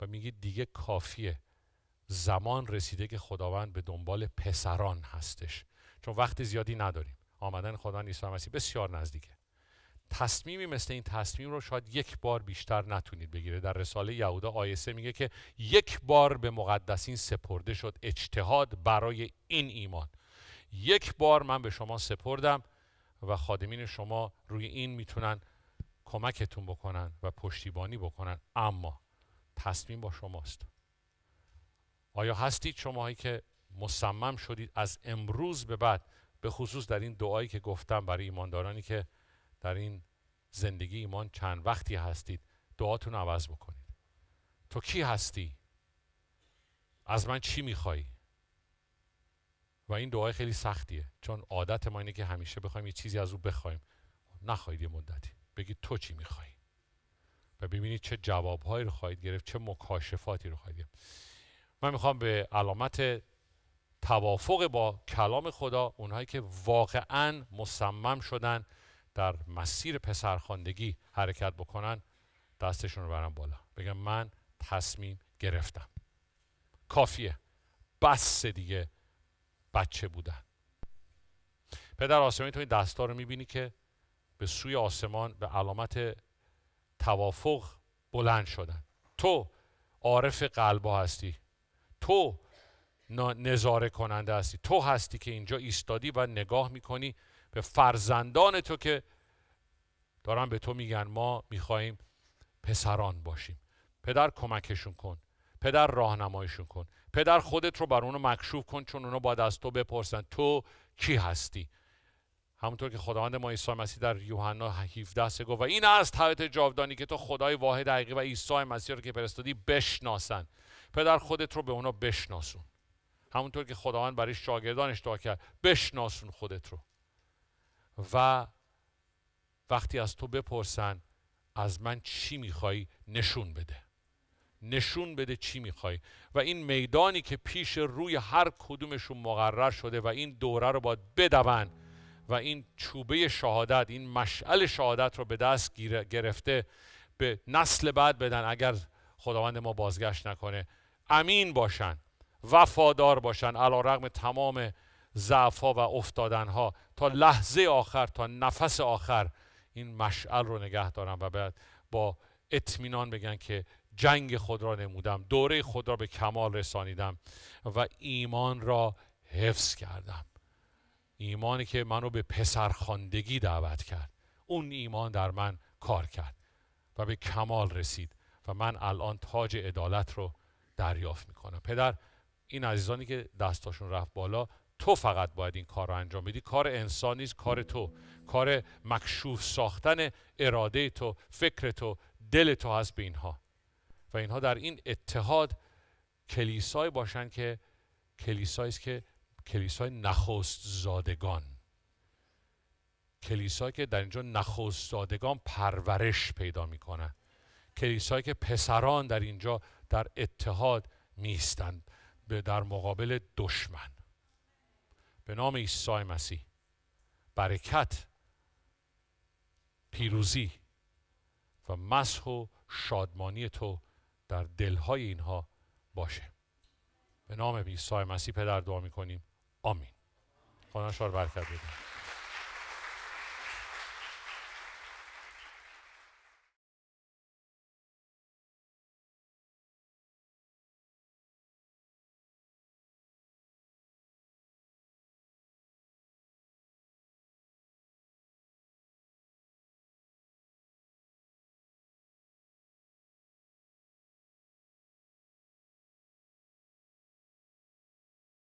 و میگید دیگه کافیه زمان رسیده که خداوند به دنبال پسران هستش چون وقت زیادی نداریم آمدن خدا عیسی مسیح بسیار نزدیکه تصمیمی مثل این تصمیم رو شاید یک بار بیشتر نتونید بگیره در رساله یهودا آیسه میگه که یک بار به مقدسین سپرده شد اجتهاد برای این ایمان یک بار من به شما سپردم و خادمین شما روی این میتونن کمکتون بکنن و پشتیبانی بکنن اما تصمیم با شماست آیا هستید شماهایی که مصمم شدید از امروز به بعد به خصوص در این دعایی که گفتم برای ایماندارانی که در این زندگی ایمان چند وقتی هستید دعاتون عوض بکنید تو کی هستی؟ از من چی میخوای؟ و این دعای خیلی سختیه چون عادت ما اینه که همیشه بخوایم یه چیزی از او بخوایم نخواهید یه مدتی بگید تو چی میخوایی؟ و ببینید چه جوابهایی رو خواهید گرفت چه مکاشفاتی رو خواهید گرفت من میخوام به علامت توافق با کلام خدا اونهایی که واقعا مصمم شدن در مسیر پسرخواندگی حرکت بکنن دستشون رو برم بالا بگم من تصمیم گرفتم کافیه بس دیگه بچه بودن پدر آسمانی تو این دستا رو میبینی که به سوی آسمان به علامت توافق بلند شدن تو عارف قلبا هستی تو نظاره کننده هستی تو هستی که اینجا ایستادی و نگاه میکنی به فرزندان تو که دارن به تو میگن ما میخواییم پسران باشیم پدر کمکشون کن پدر راهنمایشون کن پدر خودت رو بر اونو مکشوف کن چون اونا باید از تو بپرسن تو کی هستی همونطور که خداوند ما عیسی مسیح در یوحنا 17 گفت و این است حیات جاودانی که تو خدای واحد حقیقی و عیسی مسیح رو که فرستادی بشناسن پدر خودت رو به اونا بشناسون همونطور که خداوند برای شاگردانش دعا کرد بشناسون خودت رو و وقتی از تو بپرسن از من چی میخوای نشون بده نشون بده چی میخوای و این میدانی که پیش روی هر کدومشون مقرر شده و این دوره رو باید بدون و این چوبه شهادت این مشعل شهادت رو به دست گرفته به نسل بعد بدن اگر خداوند ما بازگشت نکنه امین باشن وفادار باشن علا رغم تمام ضعف و افتادن ها تا لحظه آخر تا نفس آخر این مشعل رو نگه دارم و بعد با اطمینان بگن که جنگ خود را نمودم دوره خود را به کمال رسانیدم و ایمان را حفظ کردم ایمانی که منو به پسرخواندگی دعوت کرد اون ایمان در من کار کرد و به کمال رسید و من الان تاج عدالت رو دریافت میکنم پدر این عزیزانی که دستاشون رفت بالا تو فقط باید این کار رو انجام بدی کار انسان نیست کار تو کار مکشوف ساختن اراده تو فکر تو دل تو هست به اینها و اینها در این اتحاد کلیسای باشن که کلیسایی است که کلیسای نخست زادگان کلیسایی که در اینجا نخوست زادگان پرورش پیدا میکنن کلیسایی که پسران در اینجا در اتحاد میستند به در مقابل دشمن به نام عیسی مسیح برکت پیروزی و مسح و شادمانی تو در دلهای اینها باشه به نام عیسی مسیح پدر دعا میکنیم آمین خدا شما برکت بده